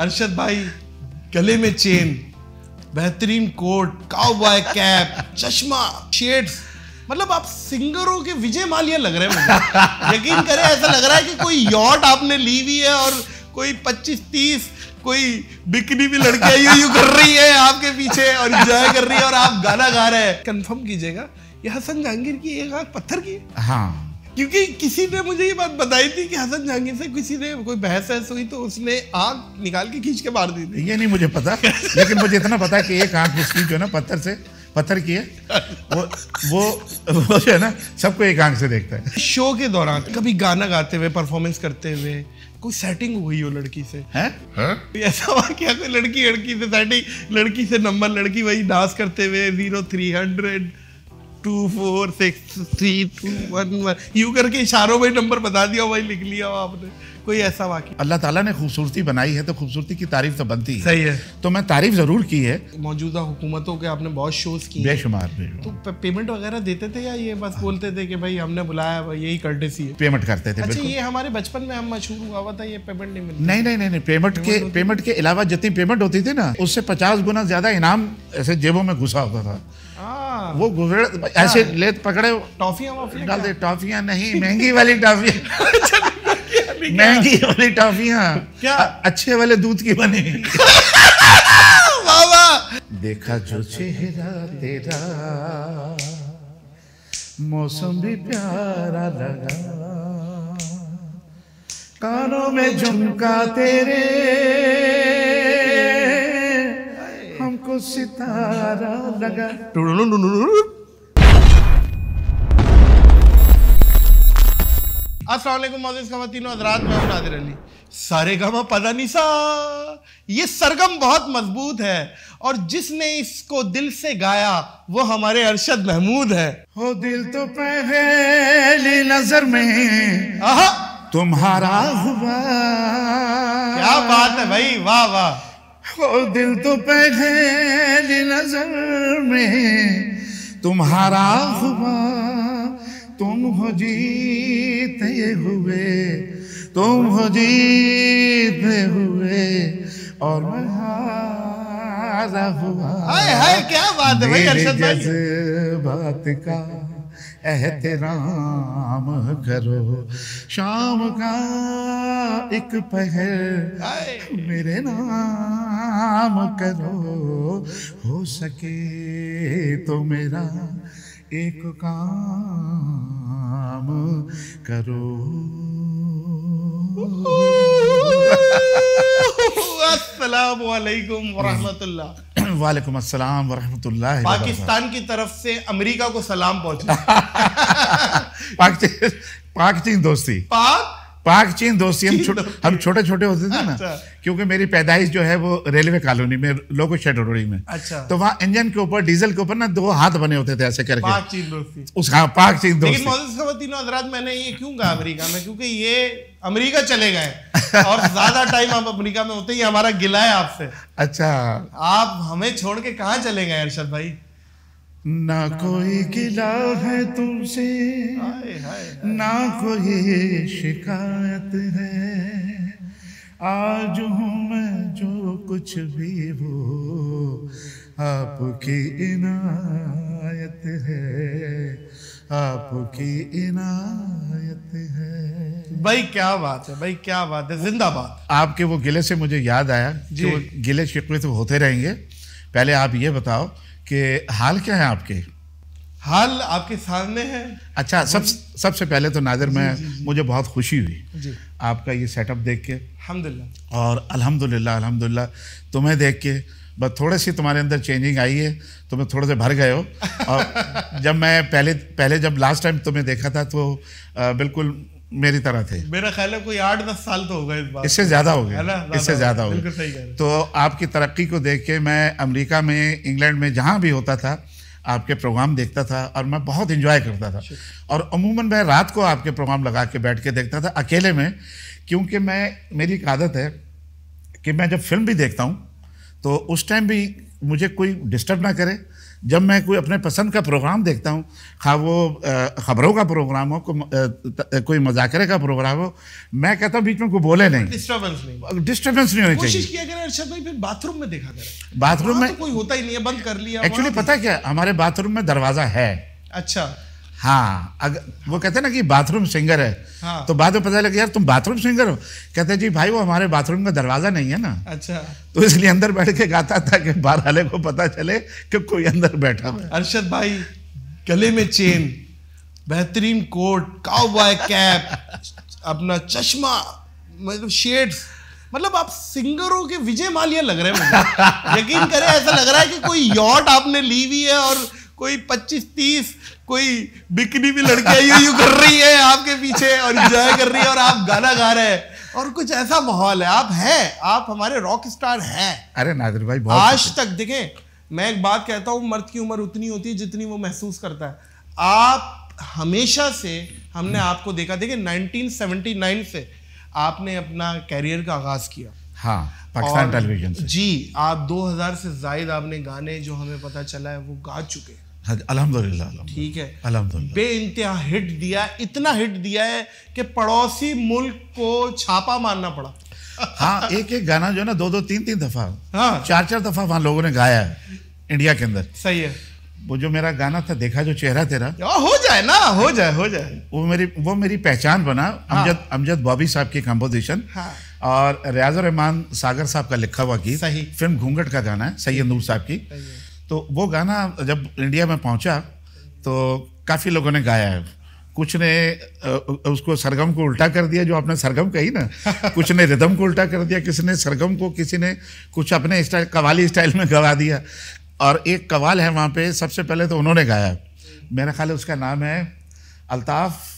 अरशद भाई गले में चेन बेहतरीन कोट काउबॉय कैप चश्मा शेड्स मतलब आप सिंगरों के विजय मालिया लग रहे हैं यकीन करें ऐसा लग रहा है कि कोई यॉट आपने ली हुई है और कोई 25 30 कोई बिकनी भी लड़के यू यू कर रही है आपके पीछे और इंजॉय कर रही है और आप गाना गा रहे हैं कंफर्म कीजिएगा यह हसन जहांगीर की एक आंख पत्थर की हाँ क्योंकि किसी ने मुझे ये बात बताई थी कि हसन जहांगीर से किसी ने कोई बहस बहस हुई तो उसने आग निकाल के खींच के मार दी थी ये नहीं मुझे पता लेकिन मुझे इतना पता कि एक आंख उसकी जो है ना पत्थर से पत्थर की है वो वो वो जो है ना सबको एक आंख से देखता है शो के दौरान कभी गाना गाते हुए परफॉर्मेंस करते हुए कोई सेटिंग हुई हो लड़की से है? है? ऐसा हुआ क्या लड़की लड़की से सेटिंग लड़की से नंबर लड़की वही डांस करते हुए zero three hundred two four six three two one one यूँ करके इशारों में नंबर बता दिया भाई लिख लिया हो आपने कोई ऐसा वाक्य अल्लाह ताला ने खूबसूरती बनाई है तो खूबसूरती की तारीफ तो बनती है सही है तो मैं तारीफ ज़रूर की है मौजूदा हुकूमतों के आपने बहुत शोज़ किए बेशुमार तो पेमेंट वगैरह देते थे या ये बस हाँ। बोलते थे कि भाई हमने बुलाया यही करते है पेमेंट करते थे अच्छा ये हमारे बचपन में हम मशहूर हुआ हुआ था ये पेमेंट नहीं मिलता नहीं नहीं नहीं पेमेंट के पेमेंट के अलावा जितनी पेमेंट होती थी ना उससे पचास गुना ज़्यादा इनाम ऐसे जेबों में घुसा होता था हाँ। वो घुसड़ अच्छा। ऐसे ले पकड़े टॉफियाँ डाल दे टॉफियाँ नहीं महंगी वाली टॉफिया महंगी वाली टॉफिया क्या अच्छे वाले दूध की बनी बाबा देखा जो चेहरा तेरा मौसम भी प्यारा लगा कानों में झुमका तेरे सितारा लगा असलम खातिन मतलब हजरात मैं नादिर अली सारे सारेगम मतलब पदा निसा ये सरगम बहुत मजबूत है और जिसने इसको दिल से गाया वो हमारे अरशद महमूद है हो दिल तो पहले नजर में आहा तुम्हारा हुआ क्या बात है भाई वाह वाह वो दिल तो पहले नजर में तुम्हारा हुआ तुम हो जीते हुए तुम हो जीते हुए और मैं हारा हुआ हाय हाय क्या बात है भाई अरशद भाई बात का एहतराम करो शाम का एक पहर मेरे नाम करो हो सके तो मेरा एक काम करो अस्सलाम वालेकुम वरहमतुल्लाह वालेकुम अस्सलाम वरहमतुल्लाह पाकिस्तान की तरफ से अमेरिका को सलाम पहुंचा पाक चीन दोस्ती पाक पाक चीन दोस्ती हम छोटे हम छोटे छोटे होते थे ना अच्छा। क्योंकि मेरी पैदाइश जो है वो रेलवे कॉलोनी में लोको शेटोरी में अच्छा। तो वहाँ इंजन के ऊपर डीजल के ऊपर ना दो हाथ बने होते थे ऐसे करके पाक चीन दोस्ती उस हाँ पाक चीन हजरात मैंने ये क्यों कहा अमेरिका में क्योंकि ये अमेरिका चले गए और ज्यादा टाइम आप अमरीका में होते ही हमारा गिला है आपसे अच्छा आप हमें छोड़ के कहाँ चले गए अर्षद भाई ना कोई गिला है तुमसे ना कोई शिकायत है आज हूँ मैं जो कुछ भी हो आपकी इनायत है आपकी इनायत है भाई क्या बात है भाई क्या बात है जिंदाबाद आपके वो गिले से मुझे याद आया कि वो गिले शिकवे तो होते रहेंगे पहले आप ये बताओ कि हाल क्या है आपके हाल आपके सामने है अच्छा सब सबसे पहले तो नाजर में मुझे बहुत खुशी हुई जी आपका ये सेटअप देख के अल्हम्दुलिल्लाह और अल्हम्दुलिल्लाह अल्हम्दुलिल्लाह तुम्हें देख के बस थोड़े सी तुम्हारे अंदर चेंजिंग आई है तुम्हें थोड़े से भर गए हो और जब मैं पहले पहले जब लास्ट टाइम तुम्हें देखा था तो बिल्कुल मेरी तरह थे मेरा ख्याल है कोई आठ दस साल तो होगा इस बार इससे ज़्यादा हो गया इससे ज़्यादा हो गया तो आपकी तरक्की को देख के मैं अमेरिका में इंग्लैंड में जहाँ भी होता था आपके प्रोग्राम देखता था और मैं बहुत इन्जॉय करता था और अमूमन मैं रात को आपके प्रोग्राम लगा के बैठ के देखता था अकेले में क्योंकि मैं मेरी एक आदत है कि मैं जब फिल्म भी देखता हूँ तो उस टाइम भी मुझे कोई डिस्टर्ब ना करे जब मैं कोई अपने पसंद का प्रोग्राम देखता हूँ खा हाँ, वो ख़बरों का प्रोग्राम हो को, कोई मजाकरे का प्रोग्राम हो मैं कहता हूँ बीच में कोई बोले नहीं डिस्टर्बेंस नहीं डिस्टर्बेंस नहीं होनी चाहिए कोशिश किया करें अर्शद भाई फिर बाथरूम में देखा करें बाथरूम में तो कोई होता ही नहीं है बंद कर लिया एक्चुअली पता तो- क्या हमारे बाथरूम में दरवाज़ा है अच्छा हाँ अगर वो कहते हैं ना कि बाथरूम सिंगर है हाँ। तो बाद में पता लगे यार तुम बाथरूम सिंगर हो कहते जी भाई वो हमारे बाथरूम का दरवाजा नहीं है ना अच्छा तो इसलिए अंदर बैठ के गाता था कि बाहर वाले को पता चले कि कोई अंदर बैठा हुआ अरशद भाई गले में चेन बेहतरीन कोट काउबॉय कैप अपना चश्मा मतलब शेड्स मतलब आप सिंगरों के विजय मालिया लग रहे हैं यकीन करें ऐसा लग रहा है कि कोई यॉट आपने ली हुई है और कोई पच्चीस तीस कोई बिकनी भी लड़कियां यू यू कर रही है आपके पीछे और इंजॉय कर रही है और आप गाना गा रहे हैं और कुछ ऐसा माहौल है आप हैं आप हमारे रॉक स्टार हैं अरे नादिर भाई बहुत आज तक देखें मैं एक बात कहता हूँ मर्द की उम्र उतनी होती है जितनी वो महसूस करता है आप हमेशा से हमने आपको देखा देखिए 1979 से आपने अपना करियर का आगाज किया हाँ पाकिस्तान टेलीविजन जी आप 2000 से जायद आपने गाने जो हमें पता चला है वो गा चुके हैं हाँ अल्हम्दुलिल्लाह ठीक है अल्हम्दुलिल्लाह बे इंतहा हिट दिया इतना हिट दिया है कि पड़ोसी मुल्क को छापा मारना पड़ा हाँ एक एक गाना जो है ना दो दो तीन तीन दफा हाँ चार चार दफा वहाँ लोगों ने गाया है इंडिया के अंदर सही है वो जो मेरा गाना था देखा जो चेहरा तेरा हो जाए ना हो जाए हो जाए वो मेरी वो मेरी पहचान बना हाँ। अमजद बॉबी साहब की कंपोजिशन हाँ। और रियाज रहमान सागर साहब का लिखा हुआ गीत फिल्म घूंघट का गाना है सैयद नूर साहब की तो वो गाना जब इंडिया में पहुंचा तो काफ़ी लोगों ने गाया है कुछ ने उसको सरगम को उल्टा कर दिया जो आपने सरगम कही ना कुछ ने रिदम को उल्टा कर दिया किसी ने सरगम को किसी ने कुछ अपने स्टाइल कवाली स्टाइल में गवा दिया और एक कवाल है वहाँ पे सबसे पहले तो उन्होंने गाया मेरा ख्याल उसका नाम है अल्ताफ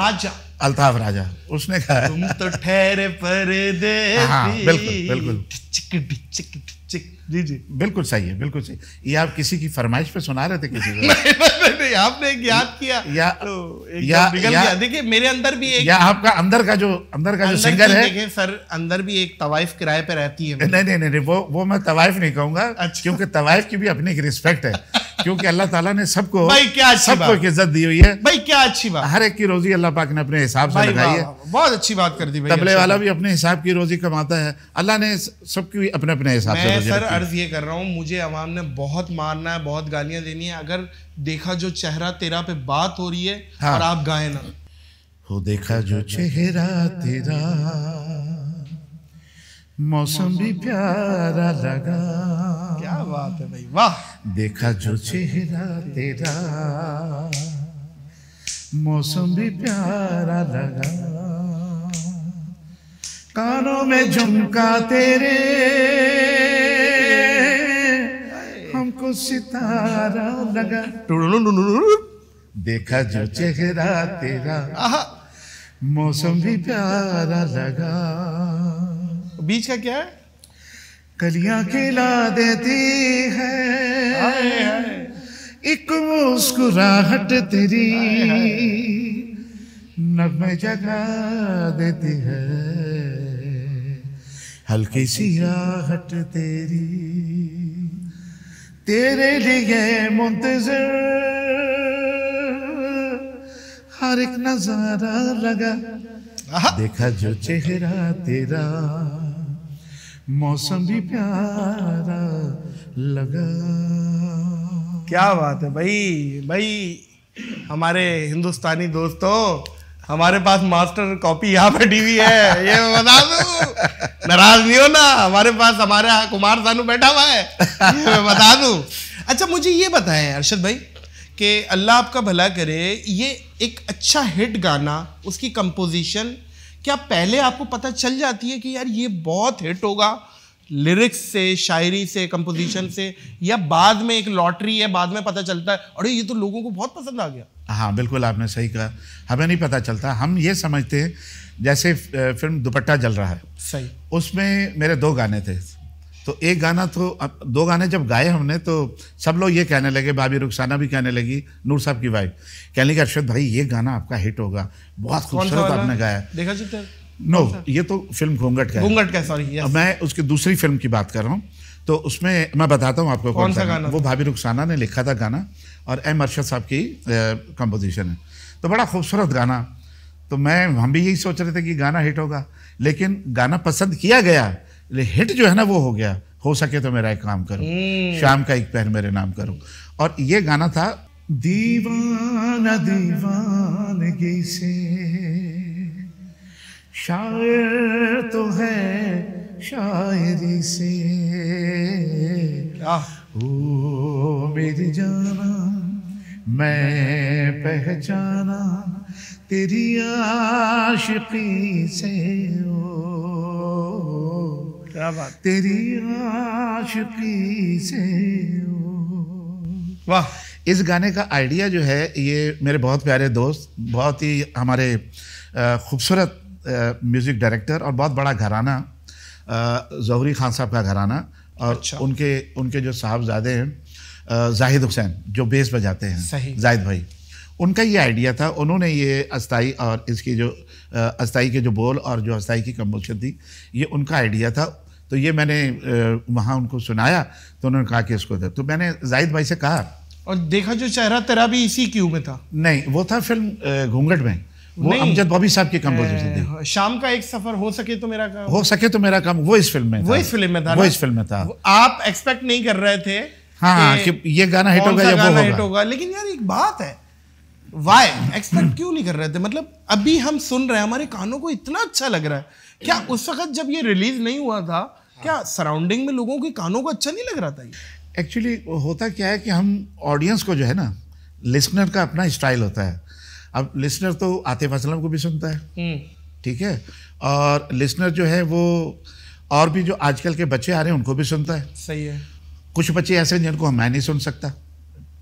राजा अल्ताफ राजा उसने गाया तुम तो ठहरे पर दे हाँ, बिल्कुल बिल्कुल जी जी बिल्कुल सही है बिल्कुल सही ये आप किसी की फरमाइश पे सुना रहे थे किसी को नहीं, नहीं, नहीं, आपने एक याद किया या तो एक या, या देखिए मेरे अंदर भी एक या आपका अंदर का जो अंदर का अंदर जो सिंगर है सर अंदर भी एक तवाइफ किराए पे रहती है नहीं नहीं नहीं वो वो मैं तवाइफ नहीं कहूंगा अच्छा। क्योंकि तवाइफ की भी अपनी एक रिस्पेक्ट है क्योंकि अल्लाह ताला ने सबको सबको इज्जत दी हुई है भाई क्या अच्छी बात हर एक की रोजी अल्लाह पाक ने अपने हिसाब से लगाई है बहुत अच्छी बात कर दी तबले अच्छा वाला भी अपने हिसाब की रोजी कमाता है अल्लाह ने सबकी अपने अपने हिसाब से सर अर्ज ये कर रहा हूँ मुझे अवाम ने बहुत मारना है बहुत गालियाँ देनी है अगर देखा जो चेहरा तेरा पे बात हो रही है हाँ। और आप गाए ना हो देखा जो चेहरा तेरा मौसम भी प्यारा लगा क्या बात है भाई वाह देखा जो चेहरा तेरा मौसम भी प्यारा लगा कानों में झुमका तेरे हमको सितारा लगा देखा जो चेहरा तेरा मौसम भी प्यारा लगा बीच का क्या है कलिया खिला देती है एक मुस्कुराहट तेरी नब जगा देती है हल्की सी आहट तेरी तेरे लिए मुंतजर हर एक नजारा लगा देखा जो चेहरा तेरा मौसम भी प्यारा लगा क्या बात है भाई भाई हमारे हिंदुस्तानी दोस्तों हमारे पास मास्टर कॉपी यहाँ बैठी हुई है ये बता दू नाराज नहीं हो ना हमारे पास हमारे यहाँ कुमार सानू बैठा हुआ है ये मैं बता दू अच्छा मुझे ये बताएं अरशद भाई कि अल्लाह आपका भला करे ये एक अच्छा हिट गाना उसकी कंपोजिशन क्या पहले आपको पता चल जाती है कि यार ये बहुत हिट होगा लिरिक्स से शायरी से कंपोजिशन से या बाद में एक लॉटरी है बाद में पता चलता है अरे ये तो लोगों को बहुत पसंद आ गया हाँ बिल्कुल आपने सही कहा हमें नहीं पता चलता हम ये समझते हैं जैसे फिल्म दुपट्टा जल रहा है सही उसमें मेरे दो गाने थे तो एक गाना तो दो गाने जब गाए हमने तो सब लोग ये कहने लगे भाभी रुखसाना भी कहने लगी नूर साहब की वाइफ कहने लगी अरशद भाई ये गाना आपका हिट होगा बहुत खूबसूरत आपने गाया देखा जी नो तो। ये तो फिल्म घूंघट का घूंघट का सॉरी मैं उसकी दूसरी फिल्म की बात कर रहा हूँ तो उसमें मैं बताता हूँ आपको कौन सा गाना वो भाभी रुखसाना ने लिखा था गाना और एम अरशद साहब की कंपोजिशन है तो बड़ा खूबसूरत गाना तो मैं हम भी यही सोच रहे थे कि गाना हिट होगा लेकिन गाना पसंद किया गया हिट जो है ना वो हो गया हो सके तो मेरा एक काम करो हम्म। शाम का एक पैर मेरे नाम करो और ये गाना था दीवाना दीवान से शायर तो है शायरी से ओ मेरी जाना मैं पहचाना तेरी आशिकी से ओ क्या बात तेरी आशिकी से वाह इस गाने का आइडिया जो है ये मेरे बहुत प्यारे दोस्त बहुत ही हमारे खूबसूरत म्यूज़िक डायरेक्टर और बहुत बड़ा घराना जहरी खान साहब का घराना और अच्छा। उनके उनके जो साहबजादे हैं जाहिद हुसैन जो बेस बजाते हैं सही जाहिद भाई उनका ये आइडिया था उन्होंने ये अस्थाई और इसकी जो अस्थाई के जो बोल और जो अस्थाई की कम्पोजिशन थी ये उनका आइडिया था तो ये मैंने वहाँ उनको सुनाया तो उन्होंने कहा कि इसको दे तो मैंने जाहिद भाई से कहा और देखा जो चेहरा तेरा भी इसी क्यू में था नहीं वो था फिल्म घूंघट में वो अमजद बॉबी साहब की कम्पोजिशन थी शाम का एक सफर हो सके तो मेरा काम हो सके तो मेरा काम वो इस फिल्म में वो इस फिल्म में था वो इस फिल्म में था आप एक्सपेक्ट नहीं कर रहे थे हाँ, हाँ कि ये गाना हिट होगा या वो होगा लेकिन यार एक बात है वाई एक्सपेक्ट क्यों नहीं कर रहे थे मतलब अभी हम सुन रहे हैं हमारे कानों को इतना अच्छा लग रहा है क्या उस वक्त जब ये रिलीज नहीं हुआ था क्या सराउंडिंग में लोगों के कानों को अच्छा नहीं लग रहा था एक्चुअली होता क्या है कि हम ऑडियंस को जो है ना लिसनर का अपना स्टाइल होता है अब लिसनर तो आतिफ असलम को भी सुनता है हम्म। ठीक है और लिसनर जो है वो और भी जो आजकल के बच्चे आ रहे हैं उनको भी सुनता है सही है कुछ बच्चे ऐसे हैं जिनको मैं नहीं सुन सकता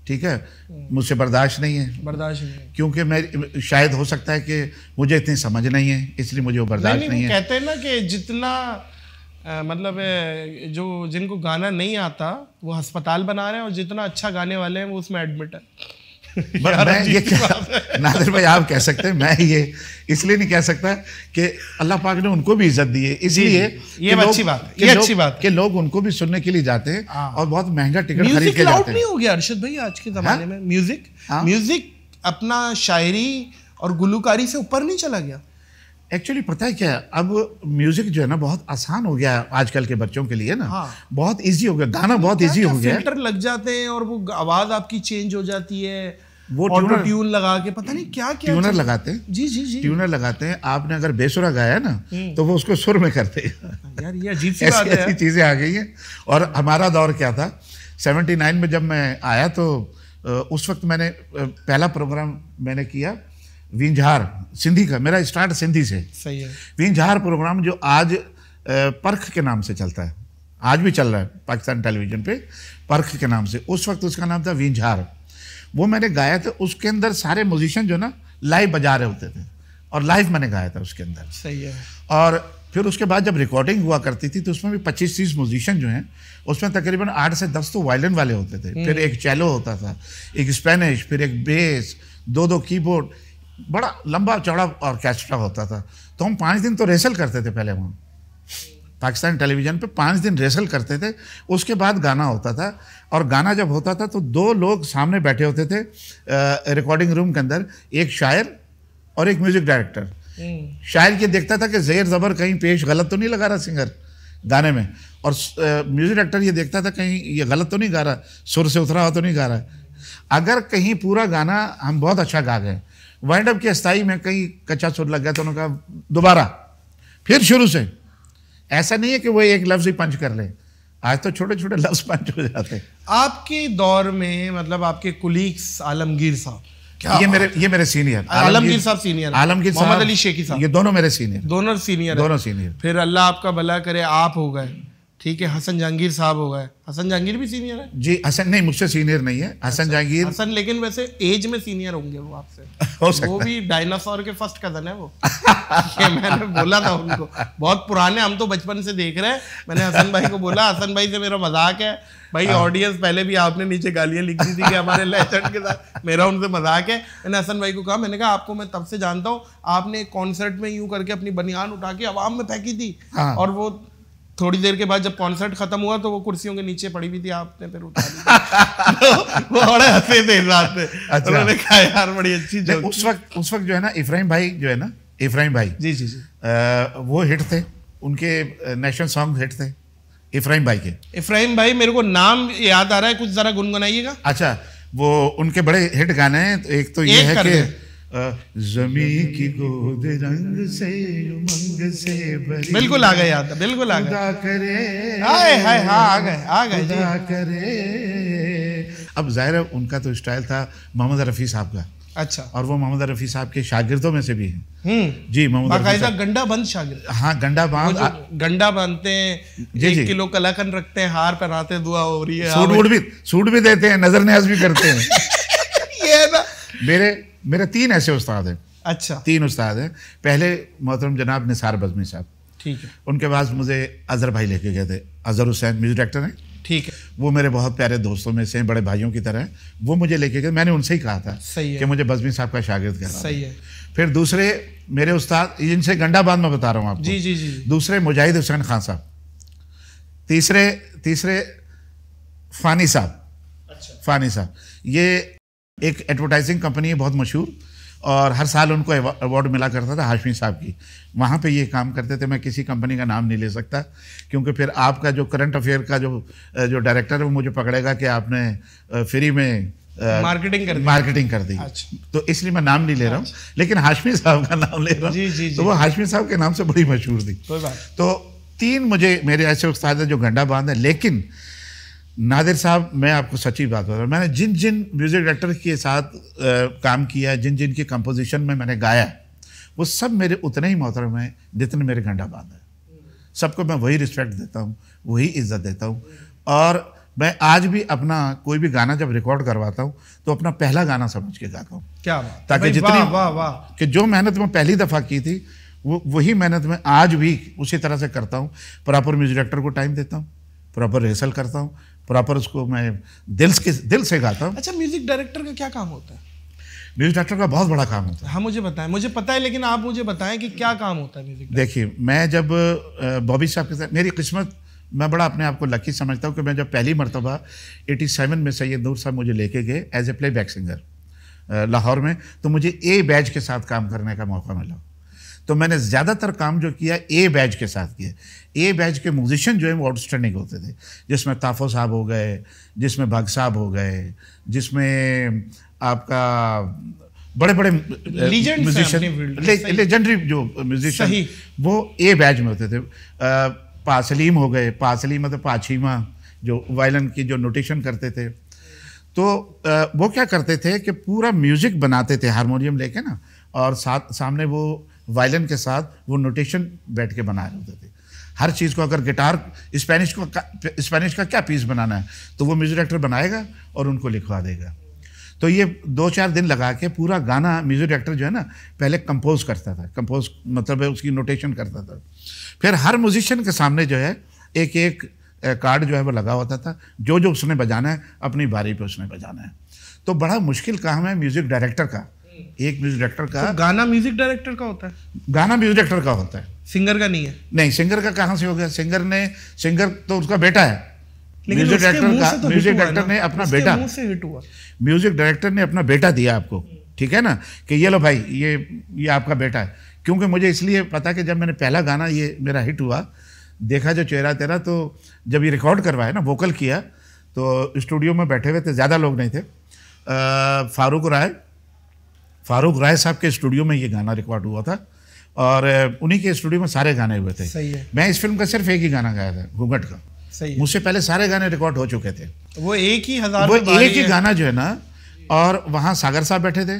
ठीक है मुझसे बर्दाश्त नहीं है बर्दाश्त नहीं है क्योंकि मैं शायद हो सकता है कि मुझे इतनी समझ नहीं है इसलिए मुझे वो बर्दाश्त नहीं, नहीं, नहीं है कहते ना कि जितना आ, मतलब जो जिनको गाना नहीं आता वो अस्पताल बना रहे हैं और जितना अच्छा गाने वाले हैं वो उसमें एडमिट है मैं ये नादिर भाई आप कह सकते हैं मैं ये इसलिए नहीं कह सकता कि अल्लाह पाक ने उनको भी इज्जत दी है इसलिए ये अच्छी बात है ये अच्छी बात कि लोग उनको भी सुनने के लिए जाते हैं हाँ। और बहुत महंगा टिकट खरीद के जाते हैं नहीं हो गया अर्शद भाई आज के जमाने हाँ? में म्यूजिक म्यूजिक हाँ? अपना शायरी और गुलूकारी से ऊपर नहीं चला गया एक्चुअली पता है क्या अब म्यूजिक जो है ना बहुत आसान हो गया है आजकल के बच्चों के लिए ना हाँ। बहुत इजी हो गया गाना बहुत इजी हो गया फिल्टर लग जाते हैं और वो आवाज़ आपकी चेंज हो जाती है वो ट्यूनर ट्यून लगा के पता नहीं क्या क्या ट्यूनर लगाते हैं जी जी जी ट्यूनर लगाते हैं आपने अगर बेसुरा गाया ना हम्म। तो वो उसको सुर में करते यार ये चीज़ें आ गई हैं और हमारा दौर क्या था 79 में जब मैं आया तो उस वक्त मैंने पहला प्रोग्राम मैंने किया विंझार सिंधी का मेरा स्टार्ट सिंधी से सही विंझार प्रोग्राम जो आज परख के नाम से चलता है आज भी चल रहा है पाकिस्तान टेलीविजन पे परख के नाम से उस वक्त उसका नाम था विंझार वो मैंने गाया था उसके अंदर सारे म्यूजिशियन जो ना लाइव बजा रहे होते थे और लाइव मैंने गाया था उसके अंदर सही है और फिर उसके बाद जब रिकॉर्डिंग हुआ करती थी तो उसमें भी पच्चीस तीस म्यूजिशियन जो हैं उसमें तकरीबन आठ से दस तो वायलिन वाले होते थे हम्म। फिर एक चैलो होता था एक स्पेनिश फिर एक बेस दो दो कीबोर्ड बड़ा लंबा चौड़ा ऑर्केस्ट्रा होता था तो हम पाँच दिन तो रिहर्सल करते थे पहले वहाँ पाकिस्तान टेलीविज़न पे पाँच दिन रिहर्सल करते थे उसके बाद गाना होता था और गाना जब होता था तो दो लोग सामने बैठे होते थे रिकॉर्डिंग रूम के अंदर एक शायर और एक म्यूज़िक हम्म। डायरेक्टर शायर ये देखता था कि जेर ज़बर कहीं पेश गलत तो नहीं लगा रहा सिंगर गाने में और म्यूज़िक डायरेक्टर ये देखता था कहीं ये गलत तो नहीं गा रहा सुर से उतरा हुआ तो नहीं गा रहा अगर कहीं पूरा गाना हम बहुत अच्छा गा गए वाइंड अप के स्थाई में कहीं कच्चा सुर लग गया तो उन्होंने कहा दोबारा फिर शुरू से ऐसा नहीं है कि वो एक लफ्ज़ ही पंच कर ले आज तो छोटे छोटे लफ्ज़ पंच हो जाते हैं आपके दौर में मतलब आपके कुलीग्स आलमगीर साहब ये मेरे ये मेरे सीनियर आलमगीर साहब सीनियर आलमगीर साहब अली शेखी साहब ये दोनों मेरे सीनियर दोनों सीनियर दोनों सीनियर फिर अल्लाह आपका भला करे आप हो गए ठीक है हसन जहांगीर साहब हो गए हसन जहांगीर भी सीनियर है जी हसन नहीं मुझसे सीनियर नहीं है हसन अच्छा, जहांगीर हसन लेकिन वैसे एज में सीनियर होंगे वो आपसे हो वो भी डायनासोर के फर्स्ट कजन है वो ये मैंने बोला था उनको बहुत पुराने हम तो बचपन से देख रहे हैं मैंने हसन भाई को बोला हसन भाई से मेरा मजाक है भाई ऑडियंस हाँ। पहले भी आपने नीचे गालियां लिख दी थी कि हमारे लेजेंड के साथ मेरा उनसे मजाक है मैंने हसन भाई को कहा मैंने कहा आपको मैं तब से जानता हूँ आपने कॉन्सर्ट में यूं करके अपनी बनियान उठा के आवाम में फेंकी थी हाँ। और वो थोड़ी देर के बाद जब कॉन्सर्ट खत्म हुआ तो वो कुर्सियों के नीचे पड़ी हुई थी आपने फिर उठा तो वो बड़े हंसे थे रात में अच्छा। उन्होंने कहा यार बड़ी अच्छी जो उस वक्त उस वक्त जो है ना इफ्राहिम भाई जो है ना इफ्राहिम भाई जी जी जी वो हिट थे उनके नेशनल सॉन्ग हिट थे इफ्राहिम भाई के इफ्राहिम भाई मेरे को नाम याद आ रहा है कुछ जरा गुनगुनाइएगा अच्छा वो उनके बड़े हिट गाने हैं तो एक तो ये है कि जमी की गोद रंग से उमंग से भरी बिल्कुल आ गए आता बिल्कुल आ गए करे हाय हाय हाँ आ गए आ गए खुदा करे अब जाहिर है उनका तो स्टाइल था मोहम्मद रफ़ी साहब का अच्छा और वो मोहम्मद रफ़ी साहब के शागिर्दों में से भी हैं हम्म। जी मोहम्मद गंडा बंद शागिर्द हाँ गंडा बांध गंडा बांधते हैं जी जी किलो कलाकंद रखते हैं हार पहनाते हैं दुआ हो रही है सूट वूट भी सूट भी देते हैं नजर न्याज भी करते हैं ये ना मेरे मेरे तीन ऐसे उस्ताद हैं अच्छा तीन उस्ताद हैं पहले मोहतरम जनाब निसार बजमी साहब ठीक है उनके पास मुझे अजहर भाई लेके गए थे अजहर हुसैन म्यूजिक डायरेक्टर हैं ठीक है वो मेरे बहुत प्यारे दोस्तों में से हैं बड़े भाइयों की तरह वो मुझे लेके गए मैंने उनसे ही कहा था सही है कि मुझे बजमी साहब का शागिर्द कर सही है फिर दूसरे मेरे उस्ताद जिनसे गंडाबाद में बता रहा हूँ आप जी जी जी दूसरे मुजाहिद हुसैन खान साहब तीसरे तीसरे फानी साहब अच्छा फानी साहब ये एक एडवर्टाइजिंग कंपनी है बहुत मशहूर और हर साल उनको अवार्ड मिला करता था हाशमी साहब की वहाँ पे ये काम करते थे मैं किसी कंपनी का नाम नहीं ले सकता क्योंकि फिर आपका जो करंट अफेयर का जो जो डायरेक्टर है वो मुझे पकड़ेगा कि आपने फ्री में मार्केटिंग कर मार्केटिंग कर दी अच्छा। तो इसलिए मैं नाम नहीं ले रहा हूँ अच्छा। लेकिन हाशमी साहब का नाम ले रहा हूँ तो वो हाशमी साहब के नाम से बड़ी मशहूर थी तो तीन मुझे मेरे ऐसे उस्ताद हैं जो गंडा बांध है लेकिन नादिर साहब मैं आपको सच्ची बात बता रहा हूँ मैंने जिन जिन म्यूज़िक डायरेक्टर के साथ आ, काम किया जिन जिन के कंपोजिशन में मैंने गाया वो सब मेरे उतने ही मोहतरम हैं जितने मेरे गंडा बांध हैं सबको मैं वही रिस्पेक्ट देता हूँ वही इज्जत देता हूँ और मैं आज भी अपना कोई भी गाना जब रिकॉर्ड करवाता हूँ तो अपना पहला गाना समझ के गाता हूँ क्या ताकि जितनी वाह वाह कि जो मेहनत मैं पहली दफ़ा की थी वो वही मेहनत मैं आज भी उसी तरह से करता हूँ प्रॉपर म्यूजिक डायरेक्टर को टाइम देता हूँ प्रॉपर रिहर्सल करता हूँ प्रॉपर उसको मैं दिल के दिल से गाता हूँ अच्छा म्यूजिक डायरेक्टर का क्या काम होता है म्यूजिक डायरेक्टर का बहुत बड़ा काम होता है हाँ मुझे बताएं मुझे पता है लेकिन आप मुझे बताएं कि क्या काम होता है म्यूजिक देखिए मैं जब बॉबी साहब के साथ मेरी किस्मत मैं बड़ा अपने आप को लकी समझता हूँ कि मैं जब पहली मरतबा 87 में सैयद नूर साहब मुझे लेके गए as a playback singer Lahore में तो मुझे ए बैच के साथ काम करने का मौका मिला तो मैंने ज़्यादातर काम जो किया ए बैच के साथ किया ए बैच के म्यूजिशियन जो है वो आउटस्टैंडिंग होते थे जिसमें ताफो साहब हो गए जिसमें भग साहब हो गए जिसमें आपका बड़े बड़े म्यूजिशियन लेजेंडरी जो म्यूजिशियन वो ए बैच में होते थे पासलीम हो गए पासलीम मतलब पाछीमा जो वायलन की जो नोटेशन करते थे तो वो क्या करते थे कि पूरा म्यूज़िक बनाते थे हारमोनियम लेके ना और साथ सामने वो वायलिन के साथ वो नोटेशन बैठ के बनाए होते थे हर चीज़ को अगर गिटार स्पेनिश को स्पेनिश का क्या पीस बनाना है तो वो म्यूज़िक डायरेक्टर बनाएगा और उनको लिखवा देगा तो ये दो चार दिन लगा के पूरा गाना म्यूज़िक डायरेक्टर जो है ना पहले कंपोज करता था कंपोज मतलब है उसकी नोटेशन करता था फिर हर म्यूजिशियन के सामने जो है एक एक कार्ड जो है वो लगा होता था जो जो उसने बजाना है अपनी बारी पे उसने बजाना है तो बड़ा मुश्किल काम है म्यूज़िक डायरेक्टर का एक म्यूजिक डायरेक्टर का तो गाना म्यूजिक डायरेक्टर का होता है गाना म्यूजिक डायरेक्टर का होता है सिंगर का नहीं है नहीं सिंगर का कहाँ से हो गया सिंगर ने सिंगर तो उसका बेटा है म्यूजिक डायरेक्टर का म्यूजिक डायरेक्टर तो ने अपना बेटा म्यूजिक डायरेक्टर ने अपना बेटा दिया आपको ठीक है ना कि ये लो भाई ये ये आपका बेटा है क्योंकि मुझे इसलिए पता कि जब मैंने पहला गाना ये मेरा हिट हुआ देखा जो चेहरा तेरा तो जब ये रिकॉर्ड करवाया ना वोकल किया तो स्टूडियो में बैठे हुए थे ज़्यादा लोग नहीं थे फारूक राय फारूक राय साहब के स्टूडियो में ये गाना रिकॉर्ड हुआ था और उन्हीं के स्टूडियो में सारे गाने हुए थे सही है मैं इस फिल्म का सिर्फ एक ही गाना गाया था घुघट का सही मुझसे पहले सारे गाने रिकॉर्ड हो चुके थे वो एक ही हजार वो एक ही गाना जो है ना और वहाँ सागर साहब बैठे थे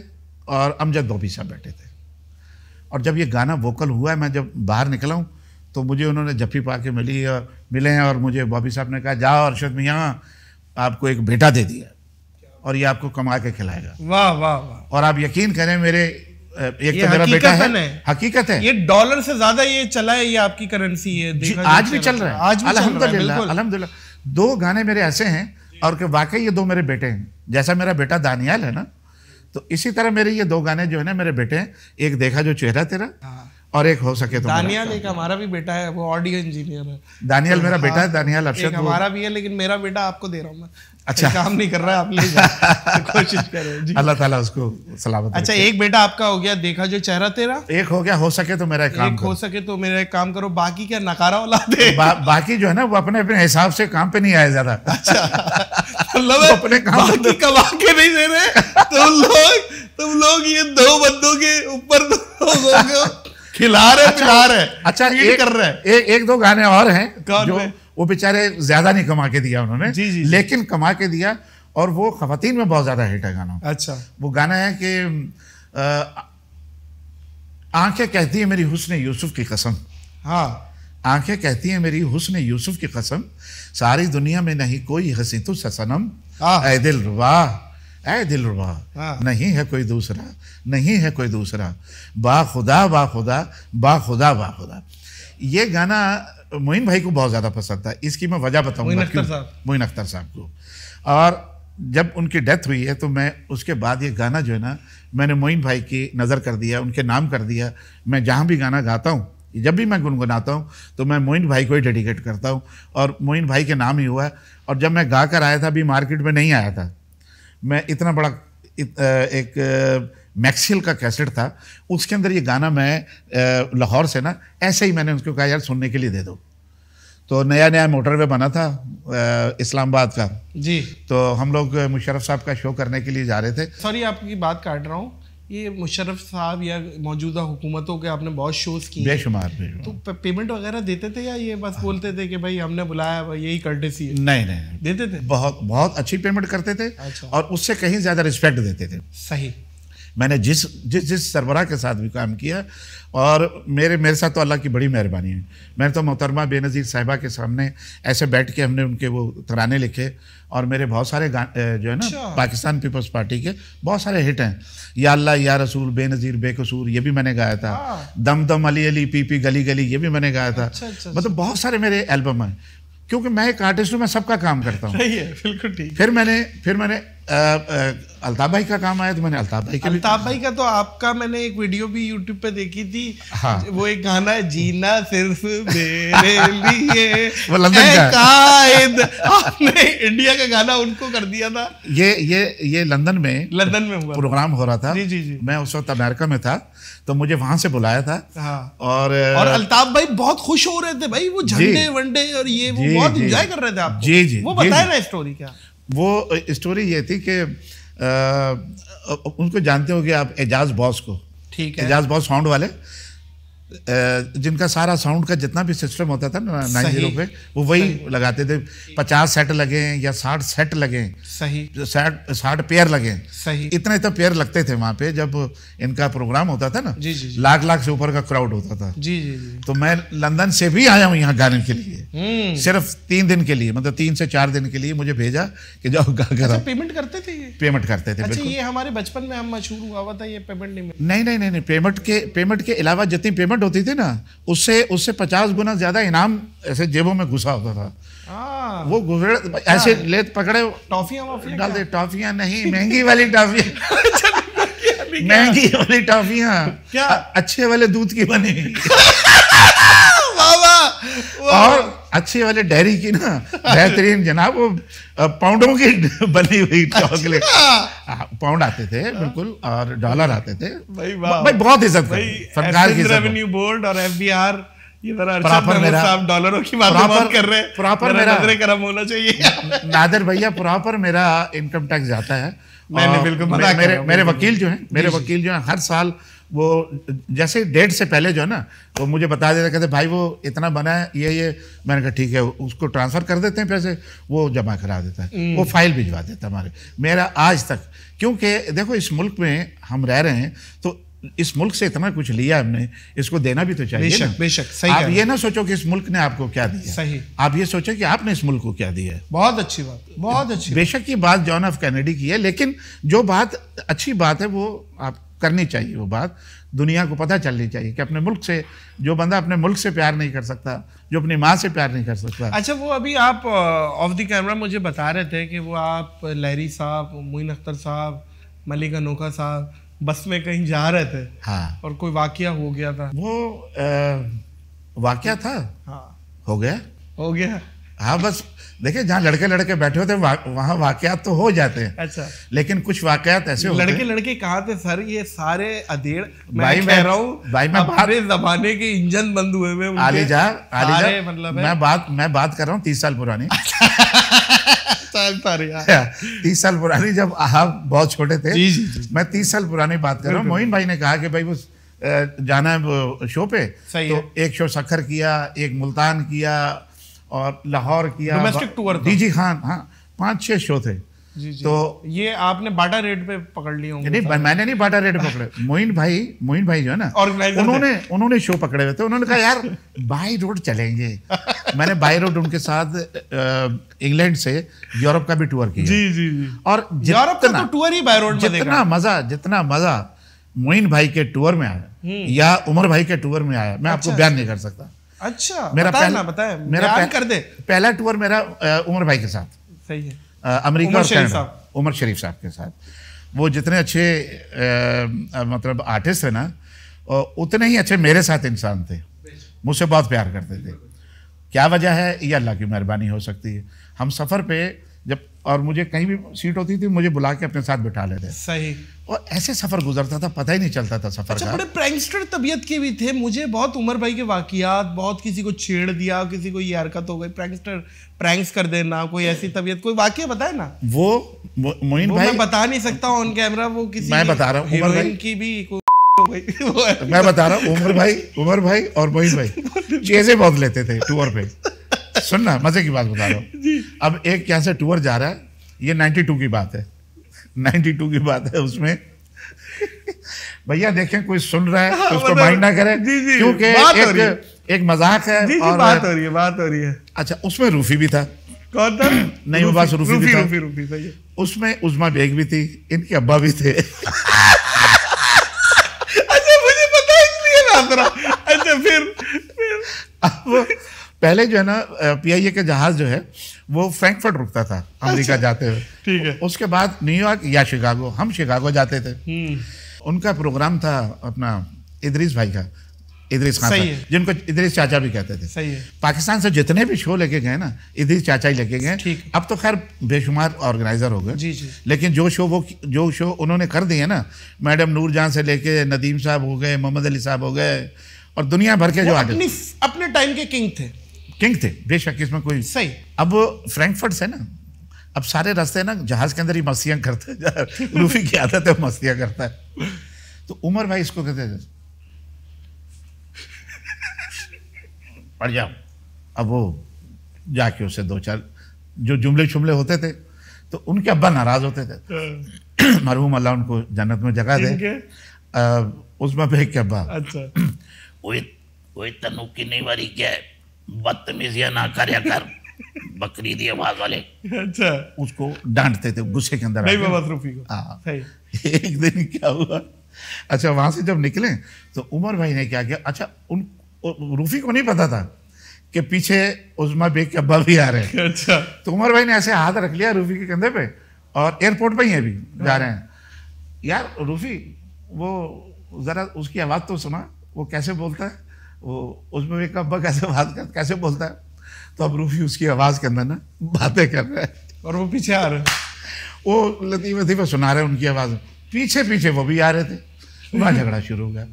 और अमजद धोबी साहब बैठे थे और जब ये गाना वोकल हुआ है मैं जब बाहर निकला हूँ तो मुझे उन्होंने जफ्फी पा के मिली और मिले हैं और मुझे बॉबी साहब ने कहा जाओ अरशद मियाँ आपको एक बेटा दे दिया और ये आपको कमा के खिलाएगा वाह वाह वाह और आप यकीन करें मेरे एक तो मेरा बेटा है, है हकीकत है ये डॉलर से ज्यादा ये चला है ये आपकी करेंसी है देखा आज भी चल रहा है आज अलहमदुल्ला अलहमदुल्ला दो गाने मेरे ऐसे हैं और के वाकई ये दो मेरे बेटे हैं जैसा मेरा बेटा दानियाल है ना तो इसी तरह मेरे ये दो गाने जो है ना मेरे बेटे हैं एक देखा जो चेहरा तेरा हाँ। और एक हो सके तो दानियाल अच्छा एक हमारा भी बेटा है वो ऑडियो इंजीनियर है दानियाल मेरा हाँ, बेटा है दानियाल अक्षत तो हमारा भी है लेकिन मेरा बेटा आपको दे रहा हूँ मैं अच्छा काम नहीं कर रहा है आप ले कोशिश करें अल्लाह ताला उसको सलामत अच्छा एक बेटा आपका हो गया देखा जो चेहरा तेरा एक हो गया हो सके तो मेरा एक काम एक हो सके तो मेरा एक काम करो बाकी क्या नकारा वाला दे बा, बाकी जो है ना वो अपने अपने हिसाब से काम पे नहीं आया ज्यादा अच्छा मतलब अपने काम बाकी कमा के नहीं दे रहे तुम लोग तुम लोग ये दो बंदों के ऊपर खिला रहे अच्छा, रहे अच्छा एक कर रहे ए, एक, दो गाने और हैं जो है? वो बेचारे ज्यादा नहीं कमा के दिया उन्होंने जी, जी, लेकिन जी. कमा के दिया और वो खातन में बहुत ज्यादा हिट है गाना अच्छा वो गाना है कि आंखें कहती है मेरी हुसन यूसुफ की कसम हाँ आंखें कहती है मेरी हुसन यूसुफ की कसम सारी दुनिया में नहीं कोई हसी तो ससनम ए हाँ। दिल वाह ऐ दिलरुबा हाँ। नहीं है कोई दूसरा नहीं है कोई दूसरा बा बा खुदा खुदा बा खुदा बा खुदा ये गाना मोइन भाई को बहुत ज़्यादा पसंद था इसकी मैं वजह बताऊँगा क्यों मोइन अख्तर साहब को और जब उनकी डेथ हुई है तो मैं उसके बाद ये गाना जो है ना मैंने मोइन भाई की नज़र कर दिया उनके नाम कर दिया मैं जहाँ भी गाना गाता हूँ जब भी मैं गुनगुनाता हूँ तो मैं मोइन भाई को ही डेडिकेट करता हूँ और मोइन भाई के नाम ही हुआ है और जब मैं गा कर आया था अभी मार्केट में नहीं आया था मैं इतना बड़ा इत, एक मैक्सिल का कैसेट था उसके अंदर ये गाना मैं लाहौर से ना ऐसे ही मैंने उसको कहा यार सुनने के लिए दे दो तो नया नया मोटरवे बना था इस्लामाबाद का जी तो हम लोग मुशरफ साहब का शो करने के लिए जा रहे थे सॉरी आपकी बात काट रहा हूँ ये मुशरफ साहब या मौजूदा हुकूमतों के आपने बहुत शोज़ किए बेशुमार तो पेमेंट वगैरह देते थे या ये बस हाँ। बोलते थे कि भाई हमने बुलाया यही कर डे नहीं नहीं देते थे बहुत बहुत अच्छी पेमेंट करते थे अच्छा। और उससे कहीं ज़्यादा रिस्पेक्ट देते थे सही मैंने जिस जिस जिस सरबरा के साथ भी काम किया और मेरे मेरे साथ तो अल्लाह की बड़ी मेहरबानी है मैंने तो मोहतरमा बेनज़ीर साहिबा के सामने ऐसे बैठ के हमने उनके वो तराने लिखे और मेरे बहुत सारे जो है ना अच्छा। पाकिस्तान पीपल्स पार्टी के बहुत सारे हिट हैं या अल्लाह या रसूल बेनज़ीर बेकसूर ये भी मैंने गाया था हाँ। दम दम अली अली पी पी गली गली ये भी मैंने गाया था अच्छा, अच्छा, मतलब बहुत सारे मेरे एल्बम हैं क्योंकि मैं एक आर्टिस्ट हूँ मैं सबका काम करता हूँ बिल्कुल ठीक फिर मैंने फिर मैंने अलताफ भाई का काम आया तो मैंने अलताफ भाई का अलताफ भाई का तो आपका मैंने एक वीडियो भी यूट्यूब पे देखी थी हाँ। वो एक गाना है जीना सिर्फ मेरे लिए वो लंदन का आपने इंडिया का गाना उनको कर दिया था ये ये ये लंदन में लंदन में हुआ प्रोग्राम हो रहा था जी जी जी मैं उस वक्त अमेरिका में था तो मुझे वहां से बुलाया था हाँ। और और अल्ताफ भाई बहुत खुश हो रहे थे भाई वो झंडे वंडे और ये वो बहुत एंजॉय कर रहे थे आप जी जी वो बताया ना स्टोरी क्या वो स्टोरी ये थी कि उनको जानते हो कि आप एजाज बॉस को ठीक है एजाज बॉस साउंड वाले जिनका सारा साउंड का जितना भी सिस्टम होता था ना नाइन जीरो पे वो वही लगाते थे पचास सेट लगे या साठ सेट लगे सही साठ साठ पेयर लगे सही इतने तो पेयर लगते थे वहाँ पे जब इनका प्रोग्राम होता था ना जी जी लाख लाख से ऊपर का क्राउड होता था जी जी तो मैं लंदन से भी आया हूँ यहाँ गाने के लिए हम्म। सिर्फ तीन दिन के लिए मतलब तीन से चार दिन के लिए मुझे भेजा कि जाओ गा पेमेंट अच्छा, करते थे पेमेंट करते थे अच्छा, ये हमारे बचपन में हम मशहूर हुआ था ये पेमेंट नहीं नहीं नहीं पेमेंट के पेमेंट के अलावा जितनी पेमेंट पेमेंट होती थी ना उससे उससे पचास गुना ज्यादा इनाम ऐसे जेबों में घुसा होता था आ, हाँ। वो गुजरे ऐसे लेत पकड़े टॉफियां डालते टॉफियां नहीं महंगी वाली टॉफियां महंगी वाली टॉफियां क्या अच्छे वाले दूध की बनी और अच्छे वाले डेयरी की ना बेहतरीन जनाब वो पाउंडों की बनी हुई चॉकलेट अच्छा। हाँ, पाउंड आते थे बिल्कुल और डॉलर आते थे भाई, भाई बहुत इज्जत सरकार की रेवेन्यू बोर्ड और एफबीआर ये डॉलरों अच्छा की बात कर रहे हैं प्रॉपर मेरा करम होना चाहिए नादर भैया प्रॉपर मेरा इनकम टैक्स जाता है नहीं बिल्कुल मेरे मेरे वकील जो हैं मेरे वकील जो हैं हर साल वो जैसे डेट से पहले जो है ना वो मुझे बता देते कहते भाई वो इतना बना है ये ये मैंने कहा ठीक है उसको ट्रांसफ़र कर देते हैं पैसे वो जमा करा देता है वो फाइल हम्म। भिजवा देता है हमारे मेरा आज तक क्योंकि देखो इस मुल्क में हम रह रहे हैं तो इस मुल्क से इतना कुछ लिया हमने इसको देना भी तो चाहिए बेशक, बेशक, सही आप ये ना सोचो कि इस मुल्क ने आपको क्या दिया सही आप ये सोचो कि आपने इस मुल्क को क्या दिया है बहुत अच्छी बात बहुत अच्छी बेशक ये बात जॉन ऑफ कैनेडी की है लेकिन जो बात अच्छी बात है वो आप करनी चाहिए वो बात दुनिया को पता चलनी चाहिए कि अपने मुल्क से जो बंदा अपने मुल्क से प्यार नहीं कर सकता जो अपनी माँ से प्यार नहीं कर सकता अच्छा वो अभी आप ऑफ द कैमरा मुझे बता रहे थे कि वो आप लहरी साहब मोइन अख्तर साहब मलिक अनोखा साहब बस में कहीं जा रहे थे हाँ और कोई वाक्य हो गया था वो uh, वाक़ था हाँ हो गया हो गया हाँ बस देखिए जहाँ लड़के लड़के बैठे होते वहाँ वाकयात तो हो जाते हैं अच्छा लेकिन कुछ वाकयात ऐसे होते लड़के लड़के कहाँ थे सर ये सारे अधेड़ भाई मैं रहा हूँ भाई मैं बाहर जमाने के इंजन बंद हुए हुए आली जा आली जा मतलब मैं बात मैं बात कर रहा हूँ तीस साल पुरानी हाँ। अच्छा, तीस साल पुरानी जब आप बहुत छोटे थे जी जी मैं तीस साल पुरानी बात कर रहा हूँ मोहिन भाई ने कहा कि भाई वो जाना है शो पे सही तो है। एक शो सखर किया एक मुल्तान किया और लाहौर किया डोमेस्टिक टूर जी जी हाँ हाँ पाँच छः शो थे जी जी तो ये आपने बाटा रेड पे पकड़ लिए होंगे नहीं मैंने नहीं बाटा रेड पकड़े मोइन भाई मोइन भाई जो है ना उन्होंने उन्होंने शो पकड़े हुए थे उन्होंने कहा यार बाई रोड चलेंगे मैंने बाई रोड उनके साथ इंग्लैंड से यूरोप का भी टूर किया जी जी और यूरोप का तो टूर ही बाई रोड जितना मजा जितना मजा मोइन भाई के टूर में आया हम्म। या उमर भाई के टूर में आया मैं आपको अच्छा, बयान अच्छा। नहीं कर सकता अच्छा मेरा पहला बताए मेरा पह, कर दे पहला टूर मेरा उमर भाई के साथ सही है उमर शरीफ साहब के साथ वो जितने अच्छे आ, मतलब आर्टिस्ट है ना उतने ही अच्छे मेरे साथ इंसान थे मुझसे बहुत प्यार करते थे क्या वजह है ये अल्लाह की मेहरबानी हो सकती है हम सफ़र पे जब और मुझे कहीं भी सीट होती थी मुझे बुला के अपने साथ बिठा लेते सही और ऐसे सफर गुजरता था पता ही नहीं चलता था सफर अच्छा, का बड़े प्रैंगस्टर तबीयत के भी थे मुझे बहुत उमर भाई के वाकियात बहुत किसी को छेड़ दिया किसी को ये हरकत हो गई प्रैंगस्टर प्रैंक्स कर देना कोई ऐसी तबीयत कोई वाक्य बताए ना वो मोइन भाई मैं बता नहीं सकता ऑन कैमरा वो किसी मैं बता रहा हूँ उमर भाई की भी मैं बता रहा हूँ उमर भाई उमर भाई और मोइन भाई चेजे बहुत लेते थे टूर पे सुनना मजे की बात बता रहा हूँ अब एक यहाँ से टूर जा रहा है ये नाइन्टी टू की बात है नाइन्टी टू की बात है उसमें भैया देखें कोई सुन रहा है हाँ, तो उसको माइंड मतलब- ना करे क्योंकि एक, एक मजाक है जी, जी, और बात हो रही है बात हो रही है अच्छा उसमें रूफी भी था कौन था नहीं वो बात रूफी, रूफी, रूफी, रूफी, रूफी उसमें उजमा बेग भी थी इनके अब्बा भी थे अच्छा मुझे पता है इसलिए अच्छा फिर, फिर पहले जो है ना पीआईए का जहाज जो है वो फ्रैंकफर्ट रुकता था अमेरिका अच्छा, जाते हुए ठीक है उसके बाद न्यूयॉर्क या शिकागो हम शिकागो जाते थे हम्म। उनका प्रोग्राम था अपना इदरीस भाई का इदरीस खान सही है। जिनको इदरीस चाचा भी कहते थे सही है पाकिस्तान से जितने भी शो लेके गए ना इदरीस चाचा ही लेके गए अब तो खैर बेशुमार ऑर्गेनाइजर हो गए जी जी लेकिन जो शो वो जो शो उन्होंने कर दिए ना मैडम नूरजहां से लेके नदीम साहब हो गए मोहम्मद अली साहब हो गए और दुनिया भर के जो आगे अपने टाइम के किंग थे किंग थे बेशक इसमें कोई सही अब फ्रैंकफर्ट से ना अब सारे रास्ते ना जहाज के अंदर ही मस्तियां करते रूफी की आदत है मस्तियां करता है तो उमर भाई इसको कहते थे पढ़ जाओ अब वो जाके उसे दो चार जो जुमले शुमले होते थे तो उनके अब्बा नाराज होते थे हाँ। मरहूम अल्लाह उनको जन्नत में जगह दे उसमें बेग के अब्बा अच्छा वो तनुकी नहीं वारी क्या है बदतमीजिया ना कर कर बकरी दी आवाज वाले अच्छा उसको डांटते थे गुस्से के अंदर हाँ। सही एक दिन क्या हुआ अच्छा वहां से जब निकले तो उमर भाई ने क्या किया अच्छा उन रूफी को नहीं पता था कि पीछे उजमा बेग के अब्बा भी आ रहे हैं अच्छा तो उमर भाई ने ऐसे हाथ रख लिया रूफी के कंधे पे और एयरपोर्ट पे ही अभी जा रहे हैं यार रूफी वो ज़रा उसकी आवाज़ तो सुना वो कैसे बोलता है वो उसमें भी कब्बा कैसे बात कर कैसे बोलता है तो अब रूफी उसकी आवाज़ के अंदर ना बातें कर रहा है और वो पीछे आ रहे वो लतीफ लतीफा सुना रहे हैं उनकी आवाज़ पीछे पीछे वो भी आ रहे थे वहाँ झगड़ा शुरू हो गया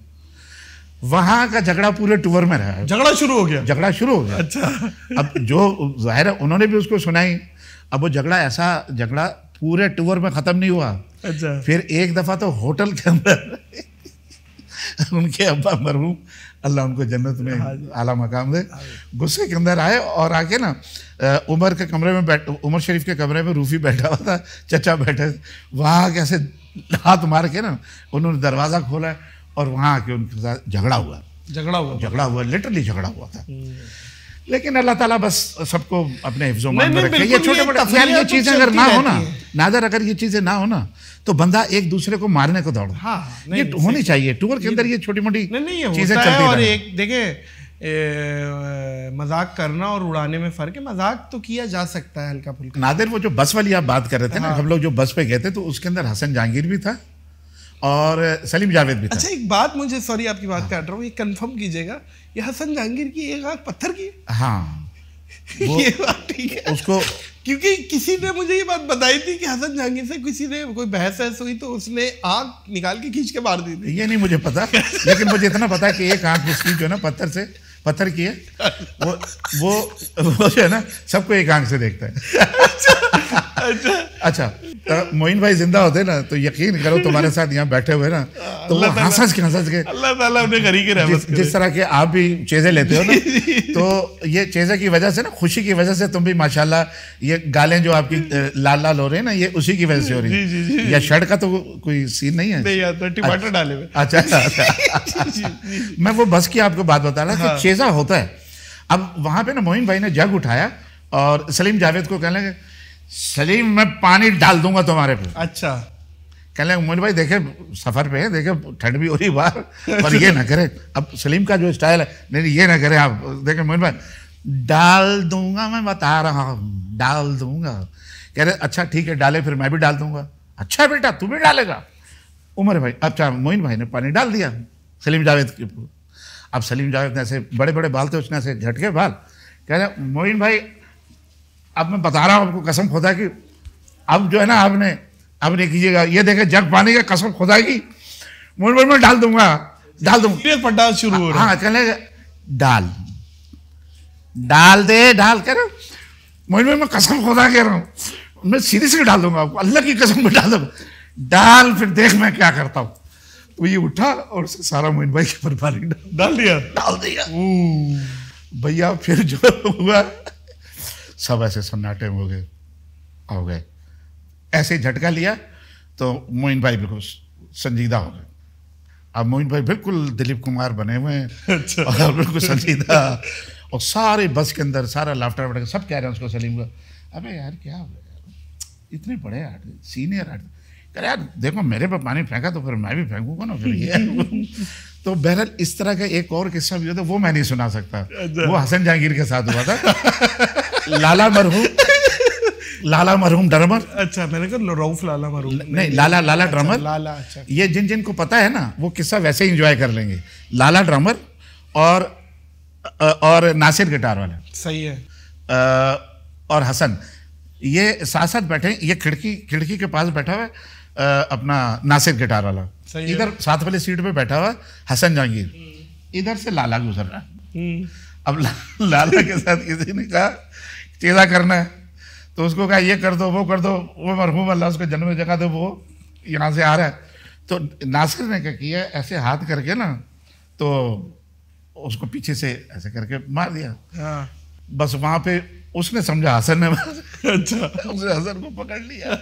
वहाँ का झगड़ा पूरे टूर में रहा झगड़ा शुरू हो गया झगड़ा शुरू हो गया अच्छा अब जो जाहिर है उन्होंने भी उसको सुनाई अब वो झगड़ा ऐसा झगड़ा पूरे टूर में ख़त्म नहीं हुआ अच्छा फिर एक दफ़ा तो होटल के अंदर उनके अब्बा मरहूम अल्लाह उनको जन्नत में हाँ आला मकाम दे गुस्से के अंदर आए और आके ना उमर के कमरे में बैठ उमर शरीफ के कमरे में रूफी बैठा हुआ था चचा बैठे वहाँ कैसे हाथ मार के ना उन्होंने दरवाज़ा खोला और वहाँ आके उनके साथ झगड़ा हुआ झगड़ा हुआ झगड़ा हुआ लिटरली झगड़ा हुआ था हम्म। लेकिन अल्लाह ताला बस सबको अपने हिफ्जों में रखे ये छोटे मोटे तो चीज़ें तो अगर ना हो ना नादर अगर ये चीज़ें ना हो ना तो बंदा एक दूसरे को मारने को दौड़ हाँ ये होनी चाहिए टूर के अंदर ये छोटी मोटी चीजें चलती और एक देखे मजाक करना और उड़ाने में फर्क है मजाक तो किया जा सकता है हल्का फुल्का नादिर वो जो बस वाली आप बात कर रहे थे ना हाँ। हम लोग जो बस पे गए थे तो उसके अंदर हसन जहांगीर भी था और सलीम जावेद भी अच्छा एक बात मुझे सॉरी आपकी बात हाँ। काट रहा हूँ ये कंफर्म कीजिएगा ये हसन जहांगीर की एक आंख पत्थर की हाँ ये बात ठीक है उसको क्योंकि किसी ने मुझे ये बात बताई थी कि हसन जहांगीर से किसी ने कोई बहस ऐस हुई तो उसने आग निकाल के खींच के मार दी थी ये नहीं मुझे पता लेकिन मुझे इतना पता कि एक आंख उसकी जो है ना पत्थर से पत्थर की है वो वो वो जो है ना सबको एक आंख से देखता है अच्छा, अच्छा तो मोइन भाई जिंदा होते ना तो यकीन करो तुम्हारे साथ यहाँ बैठे हुए ना तो वो हंस हंस के हंस हंस के अल्लाह ताला अपने घरी के रहमत करे जिस तरह के आप भी चीज़ें लेते हो ना तो ये चीज़ें की वजह से ना खुशी की वजह से तुम भी माशाल्लाह ये गालें जो आपकी लाल लाल हो रही है ना ये उसी की वजह से हो रही है या शर्ट का तो कोई सीन नहीं है नहीं यार तो अच्छा। डाले अच्छा अच्छा, अच्छा। मैं वो बस की आपको बात बता रहा था हाँ। ऐसा होता है अब वहाँ पे ना मोइन भाई ने जग उठाया और सलीम जावेद को कहने लगे सलीम मैं पानी डाल दूंगा तुम्हारे पे अच्छा कहने लगे मोइन भाई देखे सफ़र पे है देखे ठंड भी हो रही बाहर पर ये ना करे अब सलीम का जो स्टाइल है नहीं ये ना करे आप देखे मोइन भाई डाल दूंगा मैं बता रहा हूँ डाल दूंगा कह रहे अच्छा ठीक है डाले फिर मैं भी डाल दूंगा अच्छा बेटा तू भी डालेगा उमर भाई अच्छा मोइन भाई ने पानी डाल दिया सलीम जावेद के अब सलीम जावेद ने ऐसे बड़े बड़े बाल थे उसने ऐसे झटके बाल कह रहे मोइन भाई अब मैं बता रहा हूँ आपको कसम खुदा की अब जो है ना आपने अब नहीं कीजिएगा ये देखे जग पानी का कसम खुदा की मोइन भाई मैं डाल दूंगा डाल दूंगा पट्टा शुरू हो रहा हाँ कहने डाल डाल दे डाल कह रहे मोइन भाई मैं कसम खुदा कह रहा हूँ मैं सीरीज से डाल दूंगा आपको अल्लाह की कसम में डाल दूंगा डाल फिर देख मैं क्या करता हूँ तो ये उठा और सारा मोहन भाई के पर डाल दिया डाल दिया भैया फिर जो हुआ सब ऐसे सन्नाटे हो गए हो गए ऐसे झटका लिया तो मोइन भाई बिल्कुल संजीदा हो गए अब मोइन भाई बिल्कुल दिलीप कुमार बने हुए हैं अच्छा। और बिल्कुल संजीदा और सारे बस के अंदर सारा लाफ्टर वाफ्टर सब कह रहे हैं उसको सलीम का अबे यार क्या हो गया इतने बड़े आर्टिस्ट सीनियर आर्टिस्ट अरे यार देखो मेरे पे पानी फेंका तो फिर मैं भी फेंकूंगा ना फिर ये तो बहरहाल इस तरह का एक और किस्सा भी होता वो मैं नहीं सुना सकता अच्छा। वो हसन जहांगीर के साथ हुआ था लाला मरहूम लाला मरहूम ड्रमर अच्छा मैंने कहा रऊफ लाला मरहूम नहीं नहीं लाला लाला अच्छा, ड्रमर अच्छा, लाला अच्छा ये जिन जिन को पता है ना वो किस्सा वैसे ही इंजॉय कर लेंगे लाला ड्रमर और और नासिर गिटार वाला सही है और हसन ये साथ साथ बैठे ये खिड़की खिड़की के पास बैठा हुआ है अपना नासिर गिटार वाला इधर साथ वाली सीट पे बैठा हुआ हसन जहांगीर हम्म। इधर से लाला गुजर रहा हम्म। अब ला, लाला के साथ किसी ने कहा चेदा करना है तो उसको कहा ये कर दो वो कर दो वो मरहूम अल्लाह उसको जन्म जगह दो वो यहाँ से आ रहा है तो नासिर ने क्या किया ऐसे हाथ करके ना तो उसको पीछे से ऐसे करके मार दिया हाँ। बस वहाँ पे उसने समझा हसन ने अच्छा उसने हसन को पकड़ लिया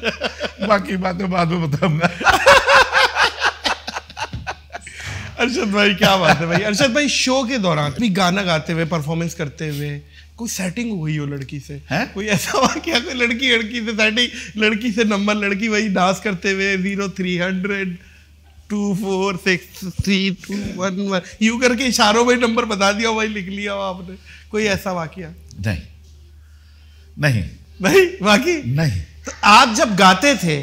बाकी बातें बाद में बताऊंगा अरशद भाई क्या बात है भाई अरशद भाई शो के दौरान अपनी गाना गाते हुए परफॉर्मेंस करते हुए कोई सेटिंग हुई हो लड़की से है कोई ऐसा हुआ क्या कोई लड़की लड़की से सेटिंग लड़की से नंबर लड़की वही डांस करते हुए zero three hundred two four six three two one one यू करके इशारों में नंबर बता दिया वही लिख लिया आपने कोई ऐसा वाक्य नहीं नहीं नहीं बाकी नहीं तो आप जब गाते थे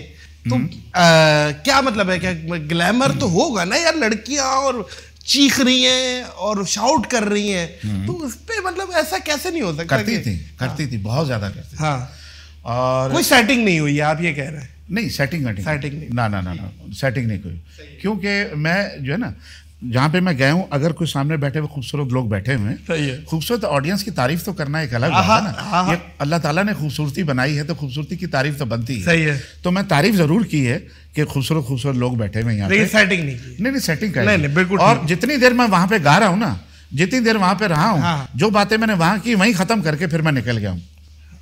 तो हम्म। आ, क्या मतलब है क्या ग्लैमर तो होगा ना यार लड़कियां और चीख रही हैं और शाउट कर रही हैं हम्म। तो उस पर मतलब ऐसा कैसे नहीं होता करती थी करती थी बहुत ज्यादा करती हाँ और कोई सेटिंग नहीं हुई आप ये कह रहे हैं नहीं सेटिंग सेटिंग नहीं ना ना ना ना सेटिंग नहीं कोई क्योंकि मैं जो है ना जहाँ पे मैं गया हूँ अगर कोई सामने बैठे हुए खूबसूरत लोग बैठे हुए हैं खूबसूरत ऑडियंस की तारीफ तो करना एक अलग है ना ये अल्लाह ताला ने खूबसूरती बनाई है तो खूबसूरती की तारीफ तो बनती है सही है तो मैं तारीफ जरूर की है कि खूबसूरत खूबसूरत लोग बैठे हुए यहाँ सेटिंग नहीं नहीं सेटिंग कर बिल्कुल और जितनी देर मैं वहाँ पे गा रहा हूँ ना जितनी देर वहाँ पे रहा हूँ हाँ। जो बातें मैंने वहाँ की वहीं खत्म करके फिर मैं निकल गया हूँ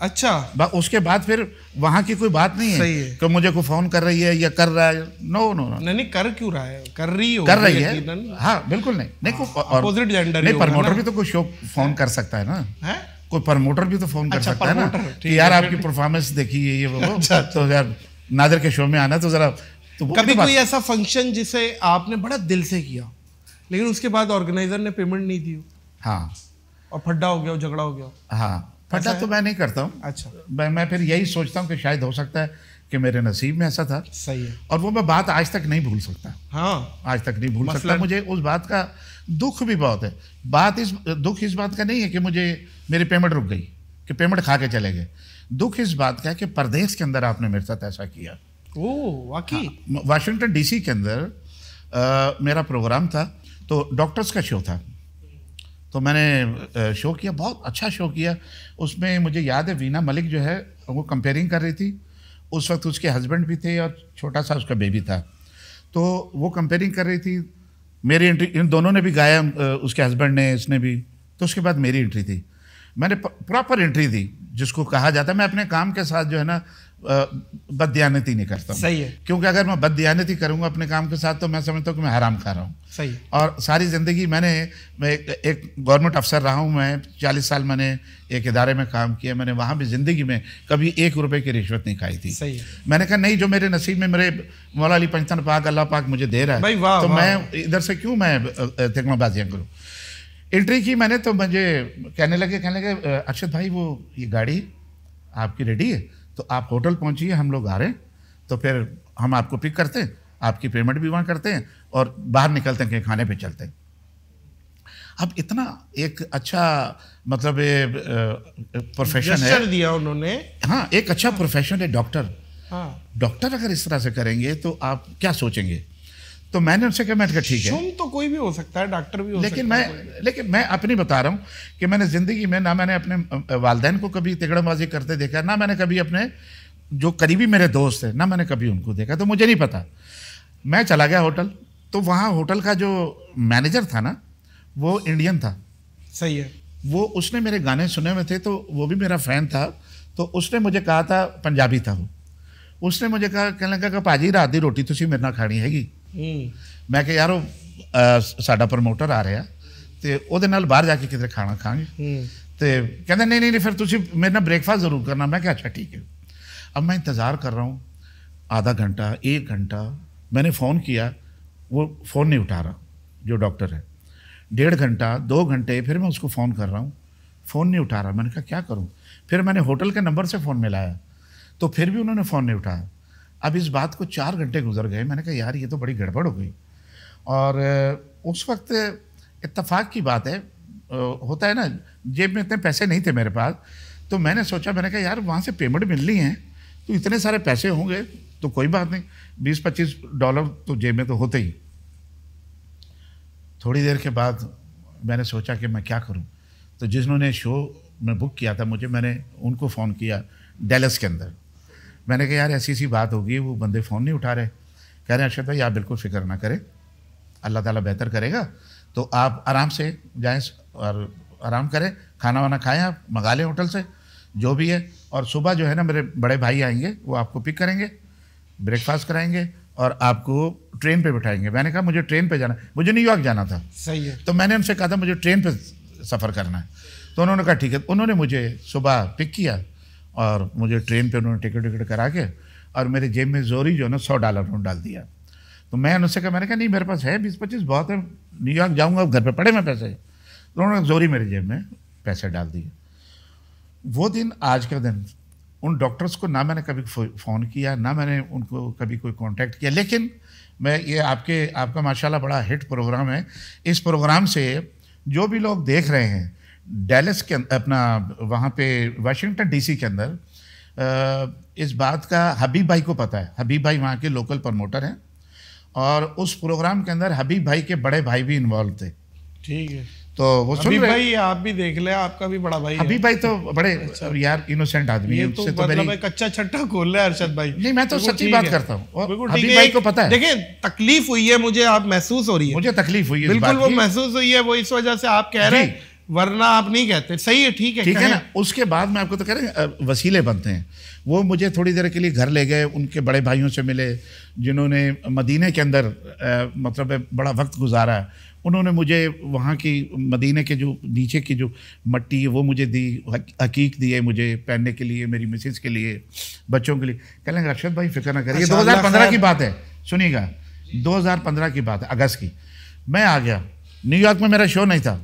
अच्छा बा, उसके बाद फिर वहाँ की कोई बात नहीं है, सही है। कि मुझे कोई फोन कर रही है या कर रहा है नो नो नो नहीं कर क्यों रहा है कर रही हो कर रही है हाँ बिल्कुल नहीं नहीं अपोजिट हाँ, जेंडर नहीं प्रमोटर भी तो कोई शो फोन कर सकता है ना कोई प्रमोटर भी तो फोन कर अच्छा, सकता है ना कि यार आपकी परफॉर्मेंस देखी है ये वो अच्छा, अच्छा। तो यार नादर के शो में आना तो जरा तो कभी तो कोई ऐसा फंक्शन जिसे आपने बड़ा दिल से किया लेकिन उसके बाद ऑर्गेनाइजर ने पेमेंट नहीं दी हाँ और फड्डा हो गया झगड़ा हो गया हाँ फटा अच्छा। तो मैं नहीं करता हूँ अच्छा मैं मैं फिर यही सोचता हूँ कि शायद हो सकता है कि मेरे नसीब में ऐसा था सही है और वो मैं बात आज तक नहीं भूल सकता हाँ आज तक नहीं भूल सकता मुझे उस बात का दुख भी बहुत है बात इस दुख इस बात का नहीं है कि मुझे मेरी पेमेंट रुक गई कि पेमेंट खा के चले गए दुख इस बात का है कि परदेश के अंदर आपने मेरे साथ ऐसा किया ओ वाकई हाँ, वाशिंगटन डीसी के अंदर मेरा प्रोग्राम था तो डॉक्टर्स का शो था तो मैंने शो किया बहुत अच्छा शो किया उसमें मुझे याद है वीना मलिक जो है वो कंपेयरिंग कर रही थी उस वक्त उसके हस्बैंड भी थे और छोटा सा उसका बेबी था तो वो कंपेयरिंग कर रही थी मेरी एंट्री इन दोनों ने भी गाया उसके हस्बैंड ने इसने भी तो उसके बाद मेरी एंट्री थी मैंने प्रॉपर एंट्री दी जिसको कहा जाता है मैं अपने काम के साथ जो है ना बदयानती नहीं करता सही है क्योंकि अगर मैं बदयानती करूँगा अपने काम के साथ तो मैं समझता हूँ कि मैं हराम खा रहा हूँ सही है। और सारी ज़िंदगी मैंने मैं एक, एक गवर्नमेंट अफसर रहा हूँ मैं चालीस साल मैंने एक इदारे में काम किया मैंने वहाँ भी ज़िंदगी में कभी एक रुपये की रिश्वत नहीं खाई थी सही है। मैंने कहा नहीं जो मेरे नसीब में मेरे मौला अली पंचतन पाक अल्लाह पाक मुझे दे रहा है तो मैं इधर से क्यों मैं तिकमाबाजियाँ करूँ एंट्री की मैंने तो मुझे कहने लगे कहने लगे अर्षद भाई वो ये गाड़ी आपकी रेडी है तो आप होटल पहुँचिए हम लोग आ रहे हैं तो फिर हम आपको पिक करते हैं आपकी पेमेंट भी वहाँ करते हैं और बाहर निकलते हैं कहीं खाने पे चलते हैं अब इतना एक अच्छा मतलब प्रोफेशन है दिया उन्होंने हाँ एक अच्छा प्रोफेशन है डॉक्टर हाँ डॉक्टर अगर इस तरह से करेंगे तो आप क्या सोचेंगे तो मैंने उनसे कहा मैंने कहा ठीक है तो कोई भी हो सकता है डॉक्टर भी हो लेकिन सकता मैं लेकिन मैं अपनी बता रहा हूँ कि मैंने ज़िंदगी में ना मैंने अपने वालदेन को कभी तिगड़बाजी करते देखा ना मैंने कभी अपने जो करीबी मेरे दोस्त हैं ना मैंने कभी उनको देखा तो मुझे नहीं पता मैं चला गया होटल तो वहाँ होटल का जो मैनेजर था ना वो इंडियन था सही है वो उसने मेरे गाने सुने हुए थे तो वो भी मेरा फ़ैन था तो उसने मुझे कहा था पंजाबी था वो उसने मुझे कहा कहने लगा कि भाजी रात की रोटी तुम्हें मेरे ना खानी हैगी मैं क्या यार ਉਹ प्रमोटर आ रहा तो वो बहर जाके कि खाना ਕੇ तो ਖਾਣਾ नहीं नहीं नहीं फिर तुम मेरे ना ब्रेकफास्ट जरूर करना मैं क्या अच्छा ठीक है अब मैं इंतज़ार कर रहा हूँ आधा घंटा एक घंटा मैंने फ़ोन किया वो फ़ोन नहीं उठा रहा जो डॉक्टर है डेढ़ घंटा दो घंटे फिर मैं उसको फ़ोन कर रहा हूँ फ़ोन नहीं उठा रहा मैंने कहा क्या करूँ फिर मैंने होटल के नंबर से फ़ोन मिलाया तो फिर भी उन्होंने फ़ोन नहीं उठाया अब इस बात को चार घंटे गुजर गए मैंने कहा यार ये तो बड़ी गड़बड़ हो गई और उस वक्त इतफाक़ की बात है होता है ना जेब में इतने पैसे नहीं थे मेरे पास तो मैंने सोचा मैंने कहा यार वहाँ से पेमेंट मिलनी है तो इतने सारे पैसे होंगे तो कोई बात नहीं बीस पच्चीस डॉलर तो जेब में तो होते ही थोड़ी देर के बाद मैंने सोचा कि मैं क्या करूं तो जिन्होंने शो में बुक किया था मुझे मैंने उनको फ़ोन किया डेलस के अंदर मैंने कहा यार ऐसी ऐसी बात होगी वो बंदे फ़ोन नहीं उठा रहे कह रहे हैं अरशद भाई आप बिल्कुल फिक्र ना करें अल्लाह ताला बेहतर करेगा तो आप आराम से जाएं और आराम करें खाना वाना खाएं आप मंगा लें होटल से जो भी है और सुबह जो है ना मेरे बड़े भाई आएंगे वो आपको पिक करेंगे ब्रेकफास्ट कराएंगे और आपको ट्रेन पे बिठाएंगे मैंने कहा मुझे ट्रेन पे जाना मुझे न्यूयॉर्क जाना था सही है तो मैंने उनसे कहा था मुझे ट्रेन पे सफ़र करना है तो उन्होंने कहा ठीक है उन्होंने मुझे सुबह पिक किया और मुझे ट्रेन पे उन्होंने टिकट विकट करा के और मेरे जेब में जोरी जो है ना सौ डॉलर उन्होंने डाल दिया तो मैं उनसे कहा मैंने कहा नहीं मेरे पास है बीस पच्चीस बहुत है न्यूयॉर्क जाऊँगा घर पर पड़े मैं पैसे तो उन्होंने जोरी मेरे जेब में पैसे डाल दिए वो दिन आज का दिन उन डॉक्टर्स को ना मैंने कभी फ़ोन किया ना मैंने उनको कभी कोई कांटेक्ट किया लेकिन मैं ये आपके आपका माशाल्लाह बड़ा हिट प्रोग्राम है इस प्रोग्राम से जो भी लोग देख रहे हैं डेलस के अपना वहाँ पे वाशिंगटन डीसी के अंदर इस बात का हबीब भाई को पता है हबीब भाई वहाँ के लोकल प्रमोटर हैं और उस प्रोग्राम के अंदर हबीब भाई के बड़े भाई भी इन्वॉल्व थे ठीक है तो वो सुन रहे भाई आप भी देख ले आपका भी बड़ा भाई अभी भाई तो बड़े अच्छा। यार इनोसेंट आदमी है तो उससे तो, तो मेरी कच्चा छट्टा खोल ले है अरशद भाई नहीं मैं तो सच्ची बात करता हूँ अभी भाई को पता है देखिए तकलीफ हुई है मुझे आप महसूस हो रही है मुझे तकलीफ हुई है बिल्कुल वो महसूस हुई है वो इस वजह से आप कह रहे हैं वरना आप नहीं कहते सही है ठीक है ठीक है ना उसके बाद मैं आपको तो कह रहे हैं वसीले बनते हैं वो मुझे थोड़ी देर के लिए घर ले गए उनके बड़े भाइयों से मिले जिन्होंने मदीने के अंदर मतलब बड़ा वक्त गुजारा उन्होंने मुझे वहाँ की मदीने के जो नीचे की जो मट्टी है वो मुझे दी हकीक दिए मुझे पहनने के लिए मेरी मिसिस के लिए बच्चों के लिए कह लेंगे अक्षत भाई फिक्र ना करिए 2015 अच्छा, की बात है सुनिएगा 2015 की बात है अगस्त की मैं आ गया न्यूयॉर्क में मेरा शो नहीं था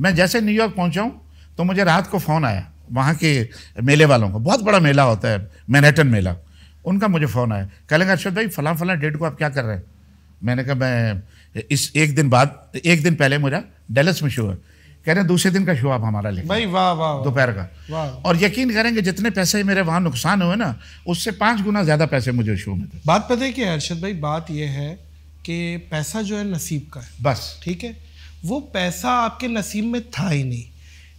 मैं जैसे न्यूयॉर्क पहुंचा हूं तो मुझे रात को फ़ोन आया वहाँ के मेले वालों का बहुत बड़ा मेला होता है मैनहटन मेला उनका मुझे फ़ोन आया कहेंगे अरशद भाई फ़लाँ फ़लाँ डेट को आप क्या कर रहे हैं मैंने कहा मैं इस एक दिन बाद एक दिन पहले मेरा डेलस में शो है कह रहे हैं दूसरे दिन का शो आप हमारा लेंगे भाई वाह वाह दोपहर का वाह और यकीन करेंगे जितने पैसे मेरे वहाँ नुकसान हुए ना उससे पाँच गुना ज़्यादा पैसे मुझे शो में थे बात पता है कि अरशद भाई बात यह है कि पैसा जो है नसीब का है बस ठीक है वो पैसा आपके नसीब में था ही नहीं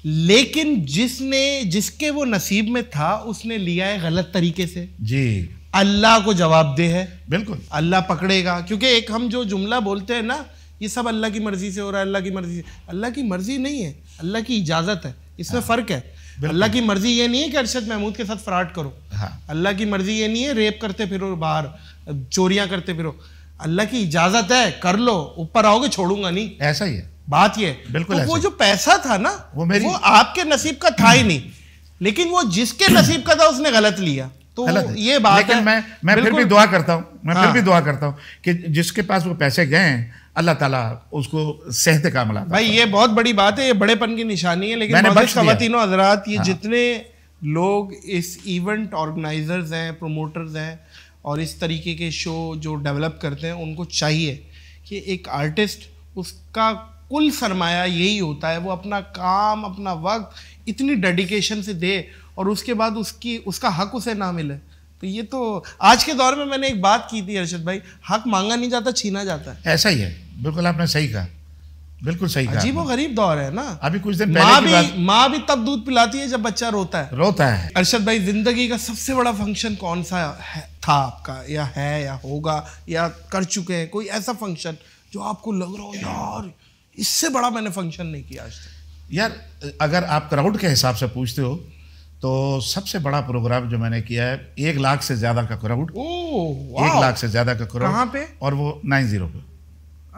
लेकिन जिसने जिसके वो नसीब में था उसने लिया है गलत तरीके से जी अल्लाह को जवाब दे है बिल्कुल अल्लाह पकड़ेगा क्योंकि एक हम जो जुमला बोलते हैं ना ये सब अल्लाह की मर्ज़ी से हो रहा है अल्लाह की मर्ज़ी से अल्लाह की मर्ज़ी नहीं है अल्लाह की इजाज़त है इसमें हाँ। फ़र्क है अल्लाह की मर्ज़ी ये नहीं है कि अरशद महमूद के साथ फ्रॉड करो हाँ। अल्लाह की मर्ज़ी ये नहीं है रेप करते फिरो बाहर चोरियां करते फिरो अल्लाह की इजाज़त है कर लो ऊपर आओगे छोड़ूंगा नहीं ऐसा ही है बात ये बिल्कुल तो वो जो पैसा था ना वो मेरी वो आपके नसीब का था ही नहीं लेकिन वो जिसके नसीब का था उसने गलत लिया तो गलत ये बात लेकिन है मैं मैं फिर भी दुआ करता हूँ मैं हाँ। फिर भी हाँ। दुआ करता हूँ कि जिसके पास वो पैसे गए हैं अल्लाह ताला उसको सेहत का मिला भाई ये बहुत बड़ी बात है ये बड़ेपन की निशानी है लेकिन खातिनों हजरात ये हाँ। जितने लोग इस इवेंट ऑर्गेनाइजर्स हैं प्रोमोटर्स हैं और इस तरीके के शो जो डेवलप करते हैं उनको चाहिए कि एक आर्टिस्ट उसका कुल सरमाया यही होता है वो अपना काम अपना वक्त इतनी डेडिकेशन से दे और उसके बाद उसकी उसका हक उसे ना मिले तो ये तो आज के दौर में मैंने एक बात की थी अर्शद भाई हक मांगा नहीं जाता छीना जाता है ऐसा ही है बिल्कुल आपने सही कहा बिल्कुल सही कहा वो गरीब दौर है ना अभी कुछ दिन माँ भी माँ भी तब दूध पिलाती है जब बच्चा रोता है रोता है अर्शद भाई जिंदगी का सबसे बड़ा फंक्शन कौन सा है, था आपका या है या होगा या कर चुके हैं कोई ऐसा फंक्शन जो आपको लग रहा हो यार इससे बड़ा मैंने फंक्शन नहीं किया आज तक यार अगर आप क्राउड के हिसाब से पूछते हो तो सबसे बड़ा प्रोग्राम जो मैंने किया है एक लाख से ज्यादा का क्राउड एक लाख से ज्यादा का क्राउड कहाँ पे और वो नाइन जीरो पे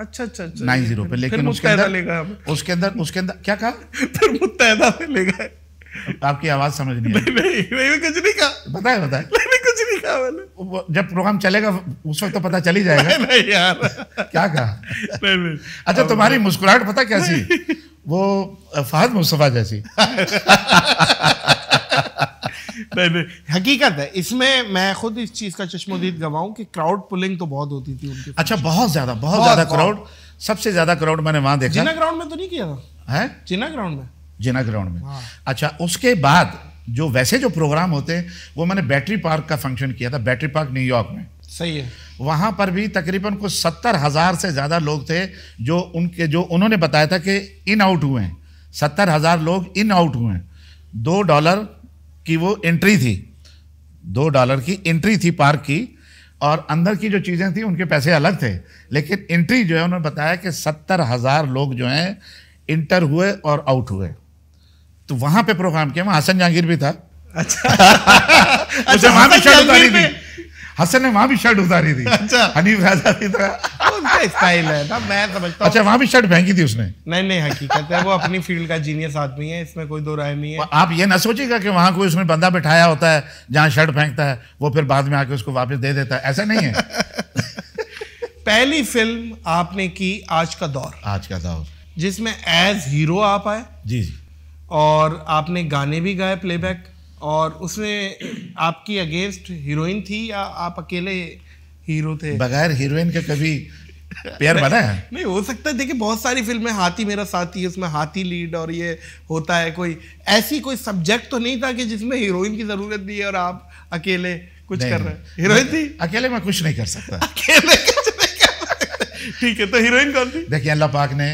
अच्छा अच्छा अच्छा नाइन जीरो पे लेकिन उसके अंदर उसके अंदर उसके अंदर क्या कहा फिर मुतहदा लेगा आपकी आवाज समझ नहीं नहीं नहीं, नहीं कुछ नहीं कहा बताए बताए कुछ नहीं कहा मैंने जब प्रोग्राम चलेगा उस वक्त तो पता चल ही जाएगा नहीं नहीं यार क्या कहा नहीं नहीं अच्छा तुम्हारी मुस्कुराहट पता कैसी वो फहद मुस्तफ़ा जैसी नहीं नहीं हकीकत है इसमें मैं खुद इस चीज़ का चश्मोदीद गवाऊं कि क्राउड पुलिंग तो बहुत होती थी उनकी अच्छा बहुत ज़्यादा बहुत ज़्यादा क्राउड सबसे ज़्यादा क्राउड मैंने वहां देखा जिना ग्राउंड में तो नहीं किया था है जिना ग्राउंड में जिना ग्राउंड में हाँ। अच्छा उसके बाद जो वैसे जो प्रोग्राम होते हैं वो मैंने बैटरी पार्क का फंक्शन किया था बैटरी पार्क न्यूयॉर्क में सही है वहाँ पर भी तकरीबन कुछ सत्तर हज़ार से ज़्यादा लोग थे जो उनके जो उन्होंने बताया था कि इन आउट हुए हैं सत्तर हज़ार लोग इन आउट हुए हैं दो डॉलर की वो एंट्री थी दो डॉलर की एंट्री थी पार्क की और अंदर की जो चीज़ें थी उनके पैसे अलग थे लेकिन एंट्री जो है उन्होंने बताया कि सत्तर हज़ार लोग जो हैं इंटर हुए और आउट हुए तो वहां पे प्रोग्राम किया वहां हसन जहांगीर भी था अच्छा, अच्छा वहां भी शर्ट उतारी थी हसन ने वहां भी शर्ट उतारी थी अच्छा हनीफ राजा स्टाइल है ना मैं समझता अच्छा वहां भी शर्ट फेंकी थी उसने नहीं नहीं हकीकत है वो अपनी फील्ड का जीनियस आदमी है इसमें कोई दो राय नहीं है आप ये ना सोचिएगा कि वहां कोई बंदा बिठाया होता है जहाँ शर्ट फेंकता है वो फिर बाद में आके उसको वापस दे देता है ऐसा नहीं है पहली फिल्म आपने की आज का दौर आज का दौर जिसमें एज हीरो आप आए जी जी और आपने गाने भी गाए प्लेबैक और उसमें आपकी अगेंस्ट हीरोइन थी या आप अकेले हीरो थे बगैर हीरोइन का कभी प्यार बना है नहीं हो सकता है देखिए बहुत सारी फिल्में हाथी मेरा साथी उसमें हाथी लीड और ये होता है कोई ऐसी कोई सब्जेक्ट तो नहीं था कि जिसमें हीरोइन की जरूरत नहीं है और आप अकेले कुछ कर रहे हैं हीरोइन थी अकेले मैं कुछ नहीं कर सकता अकेले कुछ नहीं कर सकता ठीक है तो हीरोइन कौन थी देखिए अल्लाह पाक ने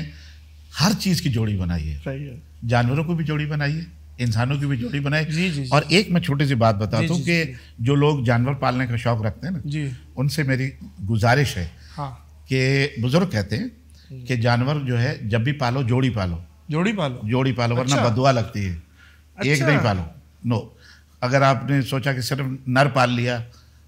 हर चीज की जोड़ी बनाई है सही है जानवरों को भी जोड़ी बनाइए इंसानों की भी जोड़ी बनाए जी, जी, और एक मैं छोटी सी बात बता दूँ तो कि जो लोग जानवर पालने का शौक रखते हैं ना जी उनसे मेरी गुजारिश है हाँ कि बुजुर्ग कहते हैं कि जानवर जो है जब भी पालो जोड़ी पालो जोड़ी पालो जोड़ी पालो अच्छा। वरना बदुआ लगती है अच्छा। एक नहीं पालो नो अगर आपने सोचा कि सिर्फ नर पाल लिया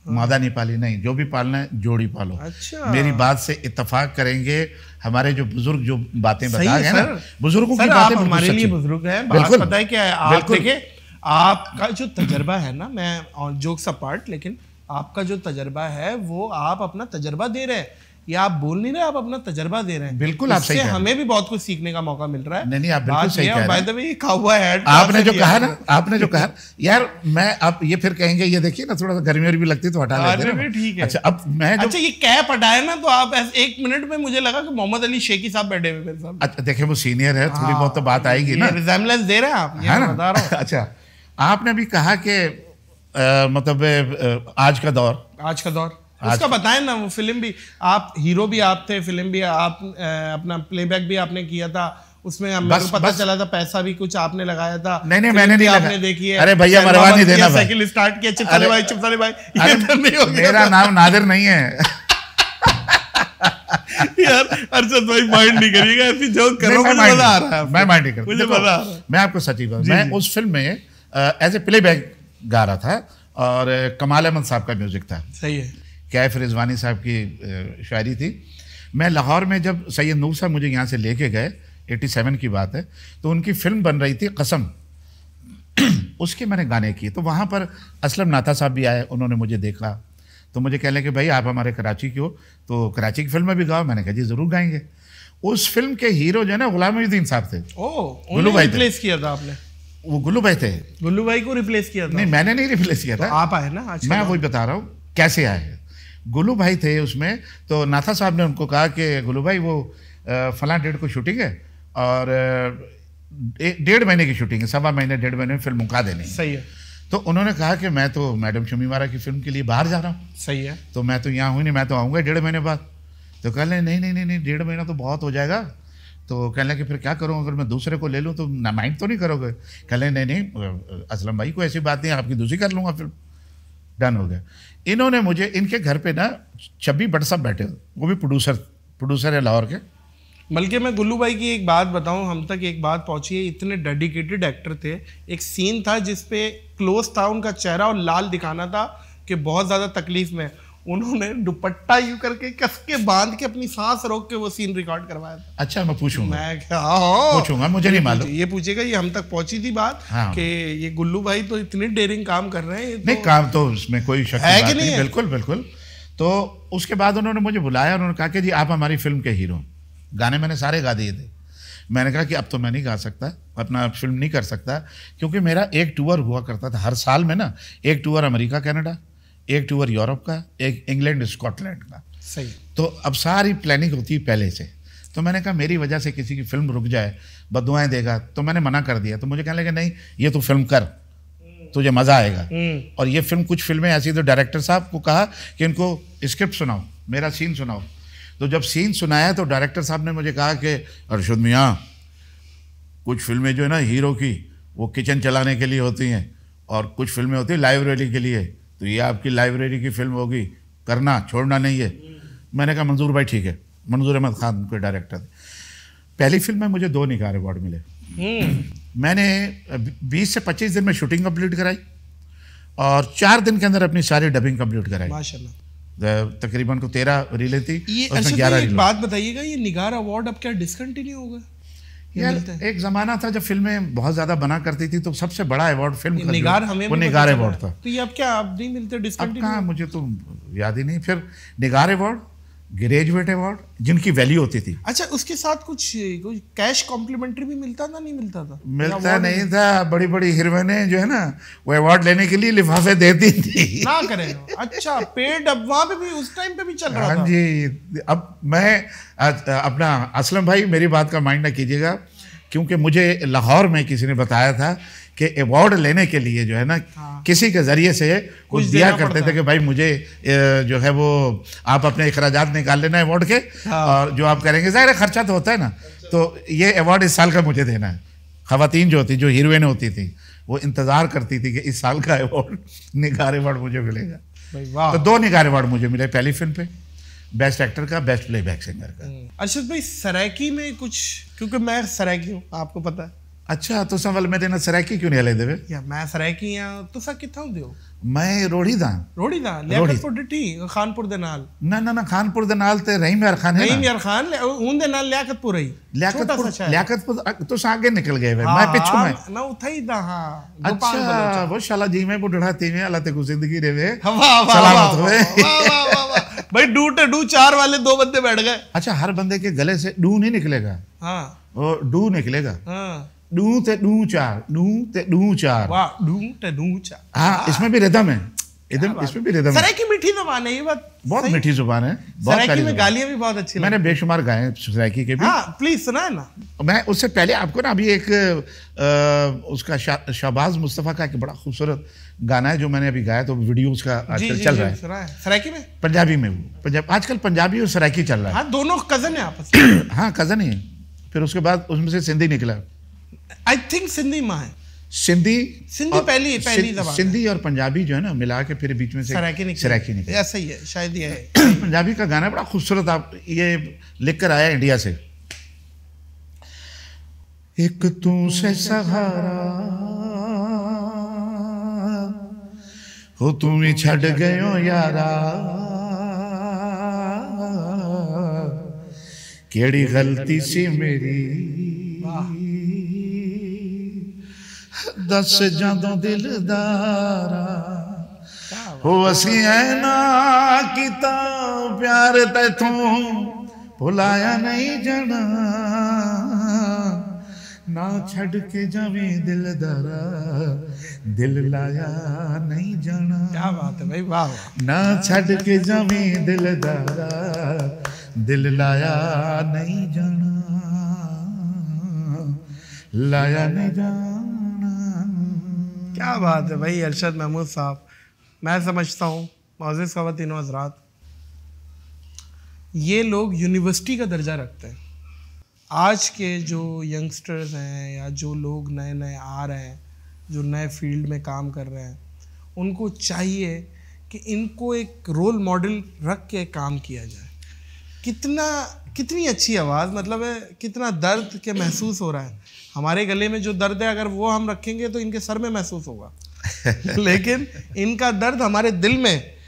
हाँ। मादा नहीं पाली नहीं जो भी पालना है जोड़ी पालो अच्छा मेरी बात से इतफाक करेंगे हमारे जो बुजुर्ग जो बातें बता गए ना बुजुर्गों की बातें हमारे लिए बुजुर्ग हैं बिल्कुल पता है क्या आप देखिए आपका जो तजर्बा है ना मैं जोक्स अपार्ट लेकिन आपका जो तजर्बा है वो आप अपना तजर्बा दे रहे हैं ये आप बोल नहीं रहे आप अपना तजर्बा दे रहे हैं बिल्कुल आप सही हमें भी बहुत कुछ सीखने का मौका मिल रहा है नहीं नहीं आप बिल्कुल सही कह रहे हैं ये हुआ है तो आपने जो कहा ना आपने जो कहा यार मैं आप ये फिर कहेंगे ये देखिए ना थोड़ा सा गर्मी भी लगती है तो हटा हाँ, लेते ठीक है अच्छा अब मैं अच्छा ये कैप हटाया ना तो आप एक मिनट में मुझे लगा कि मोहम्मद अली शेखी साहब बैठे हुए मेरे साथ अच्छा देखे वो सीनियर है थोड़ी हाँ, बहुत तो बात आएगी ना रिजेम्बलेंस दे रहे हैं आप है हाँ ना अच्छा आपने भी कहा कि मतलब आज का दौर आज का दौर उसका बताएं ना वो फिल्म भी आप हीरो भी आप थे फिल्म भी आप अपना प्लेबैक भी आपने किया था उसमें बस, तो पता बस, चला था पैसा भी कुछ आपने लगाया था नहीं नहीं मैंने नहीं आपने देखी है अरे भैया मरवा नहीं देना साइकिल स्टार्ट किया चिपसाले भाई चिपसाले भाई ये तो नहीं हो मेरा नाम नादिर नहीं है यार अर्षद भाई माइंड नहीं करिएगा ऐसी जोक कर रहा हूं मजा आ रहा है मैं माइंड नहीं करता मुझे मजा आ रहा है मैं आपको सच्ची बात मैं उस फिल्म में एज ए प्लेबैक गा रहा था और कमाल अहमद साहब का म्यूजिक था सही है कैफ रिजवानी साहब की शायरी थी मैं लाहौर में जब सैयद नूर साहब मुझे यहाँ से लेके गए 87 की बात है तो उनकी फिल्म बन रही थी कसम उसके मैंने गाने किए तो वहाँ पर असलम नाथा साहब भी आए उन्होंने मुझे देखा तो मुझे कह कि भाई आप हमारे कराची के हो तो कराची की फिल्म में भी गाओ मैंने कहा जी ज़रूर गाएंगे उस फिल्म के हीरो जो है ना गुलाम उद्दीन साहब थे ओह गुल्लू भाई रिप्लेस किया था आपने वो गुल्लू भाई थे गुल्लू भाई को रिप्लेस किया था नहीं मैंने नहीं रिप्लेस किया था तो आप आए ना मैं वही बता रहा हूँ कैसे आए गुलू भाई थे उसमें तो नाथा साहब ने उनको कहा कि गुलू भाई वो फ़ला डेढ़ को शूटिंग है और डेढ़ महीने की शूटिंग है सवा महीने डेढ़ महीने में फिल्म मुका देनी सही है तो उन्होंने कहा कि मैं तो मैडम शमी मारा की फिल्म के लिए बाहर जा रहा हूँ सही है तो मैं तो यहाँ हुई नहीं मैं तो आऊँगा डेढ़ महीने बाद तो कह लें नहीं नहीं नहीं नहीं डेढ़ महीना तो बहुत हो जाएगा तो कह लें कि फिर क्या करूँ अगर मैं दूसरे को ले लूँ तो ना माइंड तो नहीं करोगे कह लें नहीं नहीं असलम भाई कोई ऐसी बात नहीं आपकी दूसरी कर लूँगा फिल्म डन हो गया इन्होंने मुझे इनके घर पे ना छब्बी बट साहब बैठे वो भी प्रोड्यूसर प्रोड्यूसर है लाहौर के बल्कि मैं गुल्लू भाई की एक बात बताऊं हम तक एक बात पहुंची है इतने डेडिकेटेड एक्टर थे एक सीन था जिसपे क्लोज था उनका चेहरा और लाल दिखाना था कि बहुत ज़्यादा तकलीफ में उन्होंने दुपट्टा यू करके कस के बांध के अपनी सांस रोक के वो सीन रिकॉर्ड करवाया था अच्छा मैं पूछूंगा मैं क्या पूछूंगा मुझे नहीं मालूम ये पूछेगा ये हम तक पहुंची थी बात हाँ। कि ये गुल्लू भाई तो इतने डेरिंग काम कर रहे हैं तो नहीं काम तो उसमें कोई शक है कि नहीं बिल्कुल बिल्कुल तो उसके बाद उन्होंने मुझे बुलाया उन्होंने कहा कि जी आप हमारी फिल्म के हीरो गाने मैंने सारे गा दिए थे मैंने कहा कि अब तो मैं नहीं गा सकता अपना फिल्म नहीं कर सकता क्योंकि मेरा एक टूर हुआ करता था हर साल में ना एक टूर अमेरिका कनाडा एक टूर यूरोप का एक इंग्लैंड स्कॉटलैंड का सही तो अब सारी प्लानिंग होती है पहले से तो मैंने कहा मेरी वजह से किसी की फिल्म रुक जाए बदुआएं देगा तो मैंने मना कर दिया तो मुझे कहने लगे नहीं ये तो फिल्म कर तुझे मज़ा आएगा हम्म। और ये फिल्म कुछ फिल्में ऐसी तो डायरेक्टर साहब को कहा कि इनको स्क्रिप्ट सुनाओ मेरा सीन सुनाओ तो जब सीन सुनाया तो डायरेक्टर साहब ने मुझे कहा कि अरशद मियाँ कुछ फिल्में जो है ना हीरो की वो किचन चलाने के लिए होती हैं और कुछ फिल्में होती हैं लाइब्रेरी के लिए तो ये आपकी लाइब्रेरी की फिल्म होगी करना छोड़ना नहीं है मैंने कहा मंजूर भाई ठीक है मंजूर अहमद खान के डायरेक्टर पहली फिल्म में मुझे दो निकार अवार्ड मिले हम्म। मैंने 20 से 25 दिन में शूटिंग कंप्लीट कराई और चार दिन के अंदर अपनी सारी डबिंग कंप्लीट कराई तकरीबन को तेरह रीलें थी ये ग्यारह बात बताइएगा ये निगार अवार्ड अब क्या डिसकंटिन्यू होगा यार एक जमाना था जब फिल्में बहुत ज्यादा बना करती थी तो सबसे बड़ा अवार्ड फिल्म निगार हमें वो निगार अवार्ड था तो ये अब क्या आप नहीं मिलते अब कहा मुझे तो याद ही नहीं फिर निगार अवार्ड ग्रेजुएट अवार्ड जिनकी वैल्यू होती थी अच्छा उसके साथ कुछ कुछ कैश कॉम्प्लीमेंट्री भी मिलता था नहीं मिलता था मिलता नहीं, नहीं था बड़ी बड़ी हिरोइने जो है ना वो अवार्ड लेने के लिए लिफाफे देती थी ना करें अच्छा पेड अब वहाँ पे भी उस टाइम पे भी चल रहा हाँ था जी अब मैं अपना असलम भाई मेरी बात का माइंड ना कीजिएगा क्योंकि मुझे लाहौर में किसी ने बताया था कि अवार्ड लेने के लिए जो है ना हाँ। किसी के ज़रिए से कुछ दिया करते थे कि भाई मुझे जो है वो आप अपने अखराज निकाल लेना अवार्ड के हाँ। और जो आप करेंगे ज़ाहिर खर्चा तो होता है ना तो ये अवार्ड इस साल का मुझे देना है ख़वातीन जो होती जो हीरोइन होती थी वो इंतज़ार करती थी कि इस साल का अवार्ड निगार अवार्ड मुझे मिलेगा तो दो निगार अवार्ड मुझे मिले पहली फिल्म पे बेस्ट एक्टर का बेस्ट प्लेबैक सिंगर का हम्म। अर्शद भाई सरायकी में कुछ क्योंकि मैं सरायकी हूँ आपको पता है अच्छा तो सवाल मेरे ना सराकी क्यों नहीं ले देवे या मैं सराकी हां तो सा किथा हो मैं रोड़ी दा रोड़ी दा लियाकतपुर डिटी खानपुर दे नाल ना ना ना खानपुर दे नाल ते रहीम यार खान है रहीम यार खान उन दे नाल लियाकतपुर ही लियाकतपुर लियाकतपुर तो सा आगे निकल गए वे मैं हाँ, पिछु हाँ, मैं ना उठा ही दा हां अच्छा वो शाला जी मैं बुढड़ा तीवे अल्लाह ते को जिंदगी देवे वाह वाह वाह वाह वाह वाह भाई डू टू डू चार वाले दो बंदे बैठ गए अच्छा हर बंदे के गले से डू नहीं निकलेगा हां वो डू निकलेगा हां डू ते डू चार डू ते डू चार वाह डू ते डू चार हाँ इसमें भी रिदम है इधर इसमें भी रिदम सराय की मीठी जुबान है ये बात बहुत मीठी जुबान है सरायकी में गालियां भी बहुत अच्छी मैंने बेशुमार गाए हैं सरायकी के भी हाँ प्लीज सुनाए ना मैं उससे पहले आपको ना अभी एक उसका शा, मुस्तफ़ा का एक बड़ा खूबसूरत गाना है जो मैंने अभी गाया तो वीडियो उसका आजकल चल जी, रहा है सरायकी में पंजाबी में वो पंजाब आजकल पंजाबी और सरायकी चल रहा है हाँ दोनों कज़न है आपस हाँ कज़न ही है फिर उसके बाद उसमें से सिंधी निकला आई थिंक सिंधी माँ है सिंधी सिंधी पहली पहली जबान सिंधी और पंजाबी जो है ना मिला के फिर बीच में से सराकी निकली सराकी निकली ऐसा ही है शायद ये है पंजाबी का गाना बड़ा खूबसूरत आप ये लिख कर आया इंडिया से एक तू से सहारा हो ही छड़ गयो यारा केड़ी गलती सी मेरी वाह दस जदों दिलदारा हो असी ना किता प्यार तैथों भुलाया नहीं जाना ना छड़ के जावी दिल दिल लाया नहीं जाना क्या बात है भाई वाह ना छड़ के जावी दिलदारा दिल लाया नहीं जाना लाया नहीं जाना क्या बात है भाई अरशद महमूद साहब मैं समझता हूँ मोज़ खातिन हजरात ये लोग यूनिवर्सिटी का दर्जा रखते हैं आज के जो यंगस्टर्स हैं या जो लोग नए नए आ रहे हैं जो नए फील्ड में काम कर रहे हैं उनको चाहिए कि इनको एक रोल मॉडल रख के काम किया जाए कितना कितनी अच्छी आवाज़ मतलब है कितना दर्द के महसूस हो रहा है हमारे गले में जो दर्द है अगर वो हम रखेंगे तो इनके सर में महसूस होगा लेकिन इनका दर्द हमारे दिल में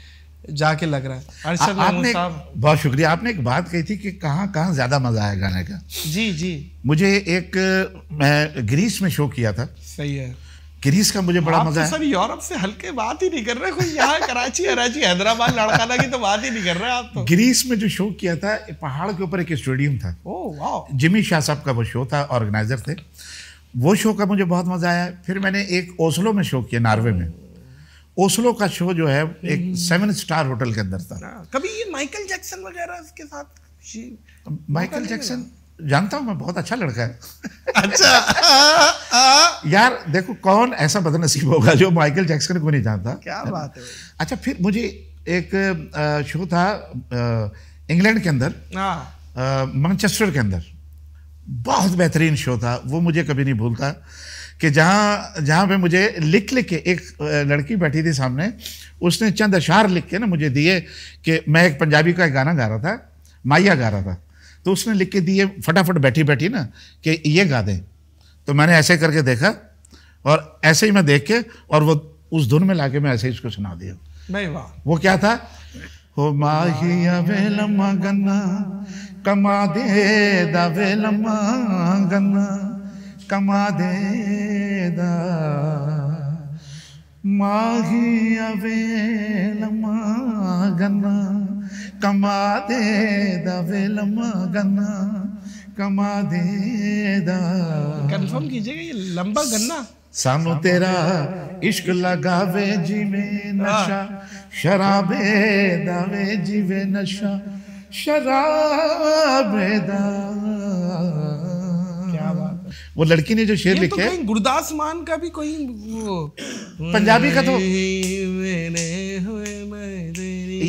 जाके लग रहा है अर्शद आपने बहुत शुक्रिया आपने एक बात कही थी कि कहाँ कहाँ ज़्यादा मज़ा आया गाने का जी जी मुझे एक मैं ग्रीस में शो किया था सही है ग्रीस का मुझे बड़ा तो मजा है सर यूरोप से हल्के बात ही नहीं कर रहे कोई यहाँ कराची कराची हैदराबाद लड़काना की तो बात ही नहीं कर रहे आप तो ग्रीस में जो शो किया था पहाड़ के ऊपर एक स्टेडियम था ओ जिमी शाह साहब का वो शो था ऑर्गेनाइजर थे वो शो का मुझे बहुत मज़ा आया फिर मैंने एक ओसलो में शो किया नॉर्वे में ओसलो का शो जो है एक हम्म। सेवन स्टार होटल के अंदर था हाँ, कभी ये माइकल जैक्सन वगैरह के साथ माइकल जैक्सन जानता हूँ मैं बहुत अच्छा लड़का है अच्छा यार देखो कौन ऐसा बदनसीब होगा जो माइकल जैक्सन को नहीं जानता क्या बात है अच्छा फिर मुझे एक शो था इंग्लैंड के अंदर मैनचेस्टर हाँ। के अंदर बहुत बेहतरीन शो था वो मुझे कभी नहीं भूलता कि जहाँ जहाँ पे मुझे लिख लिख के एक लड़की बैठी थी सामने उसने चंद अशार लिख के ना मुझे दिए कि मैं एक पंजाबी का एक गाना गा रहा था माइया गा रहा था तो उसने लिख के दिए फटाफट बैठी बैठी ना कि ये गा दें तो मैंने ऐसे करके देखा और ऐसे ही मैं देख के और वो उस धुन में लाके मैं ऐसे ही उसको सुना दिया नहीं वाह वो क्या था हो माहिया वे लम्मा गन्ना कमा दे दा वे लम्मा गन्ना कमा दे दा माहिया वे लम्मा गन्ना कमा दे ದವೆಲ ಮಗನ कमा दे कंफर्म कीजिएगा ये लंबा गन्ना सानू तेरा इश्क लगावे जीवे नशा शराबे दावे जीवे नशा शराबे दा वो लड़की ने जो शेर ये तो लिखे कहीं गुरदास मान का भी कोई वो पंजाबी का तो-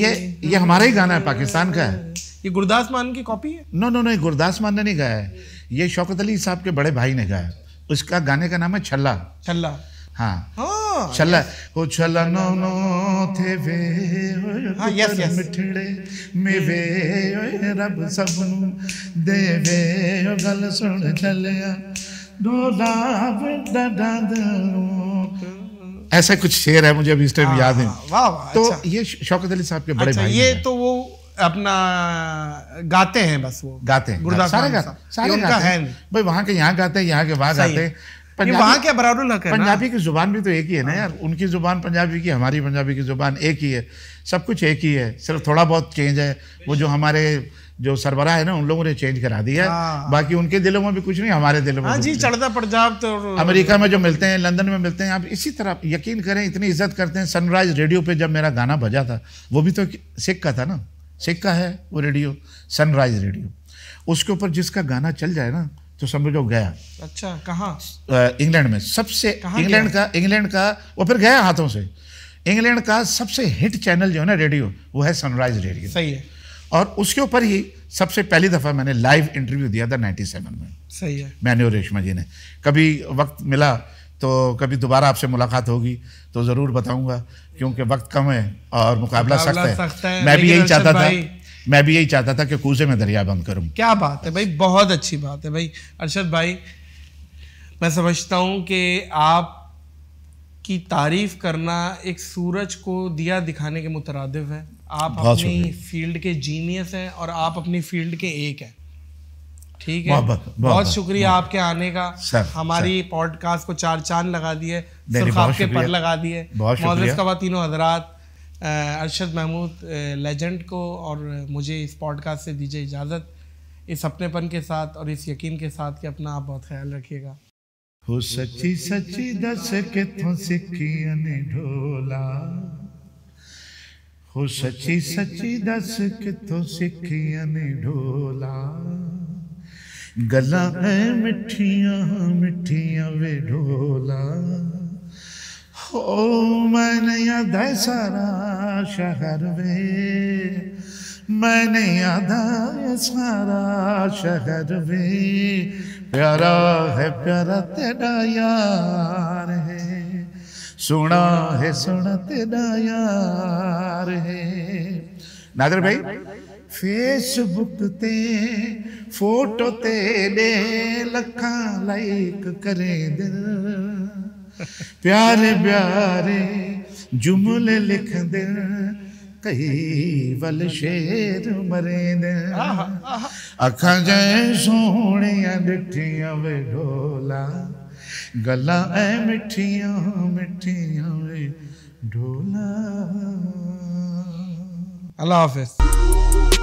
ये ये हमारा ही गाना है पाकिस्तान का है ये गुरदास मान की कॉपी है नो नो नो गुरदास मान ने नहीं गाया है ये शौकत अली साहब के बड़े भाई ने गाया उसका गाने का नाम है छल्ला छल्ला हाँ, हाँ छल्ला हो छल्ला नो नो थे वे यस यस हाँ, मिठड़े में वे रब सब दे वे गल सुन चलिया डोला डडा ऐसा कुछ शेर है मुझे अभी इस टाइम हाँ, याद है हाँ, तो अच्छा। ये शौकत अली साहब के बड़े अच्छा, भाई ये तो वो अपना गाते हैं बस वो गाते हैं गुरुदास सारे गाते सारे गाते हैं भाई वहाँ के यहाँ गाते हैं यहाँ के वहाँ गाते हैं वहाँ क्या बराबर है पंजाबी की जुबान भी तो एक ही है ना हाँ। यार उनकी जुबान पंजाबी की हमारी पंजाबी की जुबान एक ही है सब कुछ एक ही है सिर्फ थोड़ा बहुत चेंज है वो जो हमारे जो सरबरा है ना उन लोगों ने चेंज करा दिया आ, हाँ। बाकी उनके दिलों में भी कुछ नहीं हमारे दिलों में हाँ जी चढ़ता पंजाब तो अमेरिका में जो मिलते हैं लंदन में मिलते हैं आप इसी तरह यकीन करें इतनी इज्जत करते हैं सनराइज रेडियो पे जब मेरा गाना बजा था वो भी तो सिख का था ना सिख का है वो रेडियो सनराइज रेडियो उसके ऊपर जिसका गाना चल जाए ना तो समझो गया अच्छा कहाँ इंग्लैंड में सबसे इंग्लैंड का इंग्लैंड का वो फिर गया हाथों से इंग्लैंड का सबसे हिट चैनल जो है ना रेडियो वो है सनराइज रेडियो सही है और उसके ऊपर ही सबसे पहली दफ़ा मैंने लाइव इंटरव्यू दिया था 97 में सही है मैंने और रेशमा जी ने कभी वक्त मिला तो कभी दोबारा आपसे मुलाकात होगी तो ज़रूर बताऊंगा क्योंकि वक्त कम है और मुकाबला सख्त है।, है मैं भी यही चाहता था मैं भी यही चाहता था कि कूजे में दरिया बंद करूँ क्या बात है भाई बहुत अच्छी बात है भाई अरशद भाई मैं समझता हूँ कि आप की तारीफ़ करना एक सूरज को दिया दिखाने के मुतरद है आप अपनी फील्ड के जीनियस हैं और आप अपनी फील्ड के एक हैं ठीक है बहुत, बहुत शुक्रिया आपके आने का सर, हमारी पॉडकास्ट को चार चांद लगा दिए सिर्फ आपके पर लगा दिए तीनों हजरात अरशद महमूद लेजेंड को और मुझे इस पॉडकास्ट से दीजिए इजाज़त इस अपनेपन के साथ और इस यकीन के साथ कि अपना आप बहुत ख्याल रखिएगा हो सच्ची सच्ची दस के तो सिखियन ढोला हो सची सची दस कितो सिखिया ने ढोला गला है मिठिया मिठिया वे ढोला हो मैंने आधा सारा शहर वे मैंने आधा सारा शहर वे प्यारा है प्यारा तेरा यार है सुना है सुना तेरा यार है नादर भाई फेसबुक ते फोटो ते दे लखा लाइक करे दिल प्यारे प्यारे जुमले लिख दे कही वल शेर मरे दे अखा जाए सोनिया डिठिया वे ढोला गला ऐ मिठिया मिठिया वे ढोला अल्लाह हाफिज़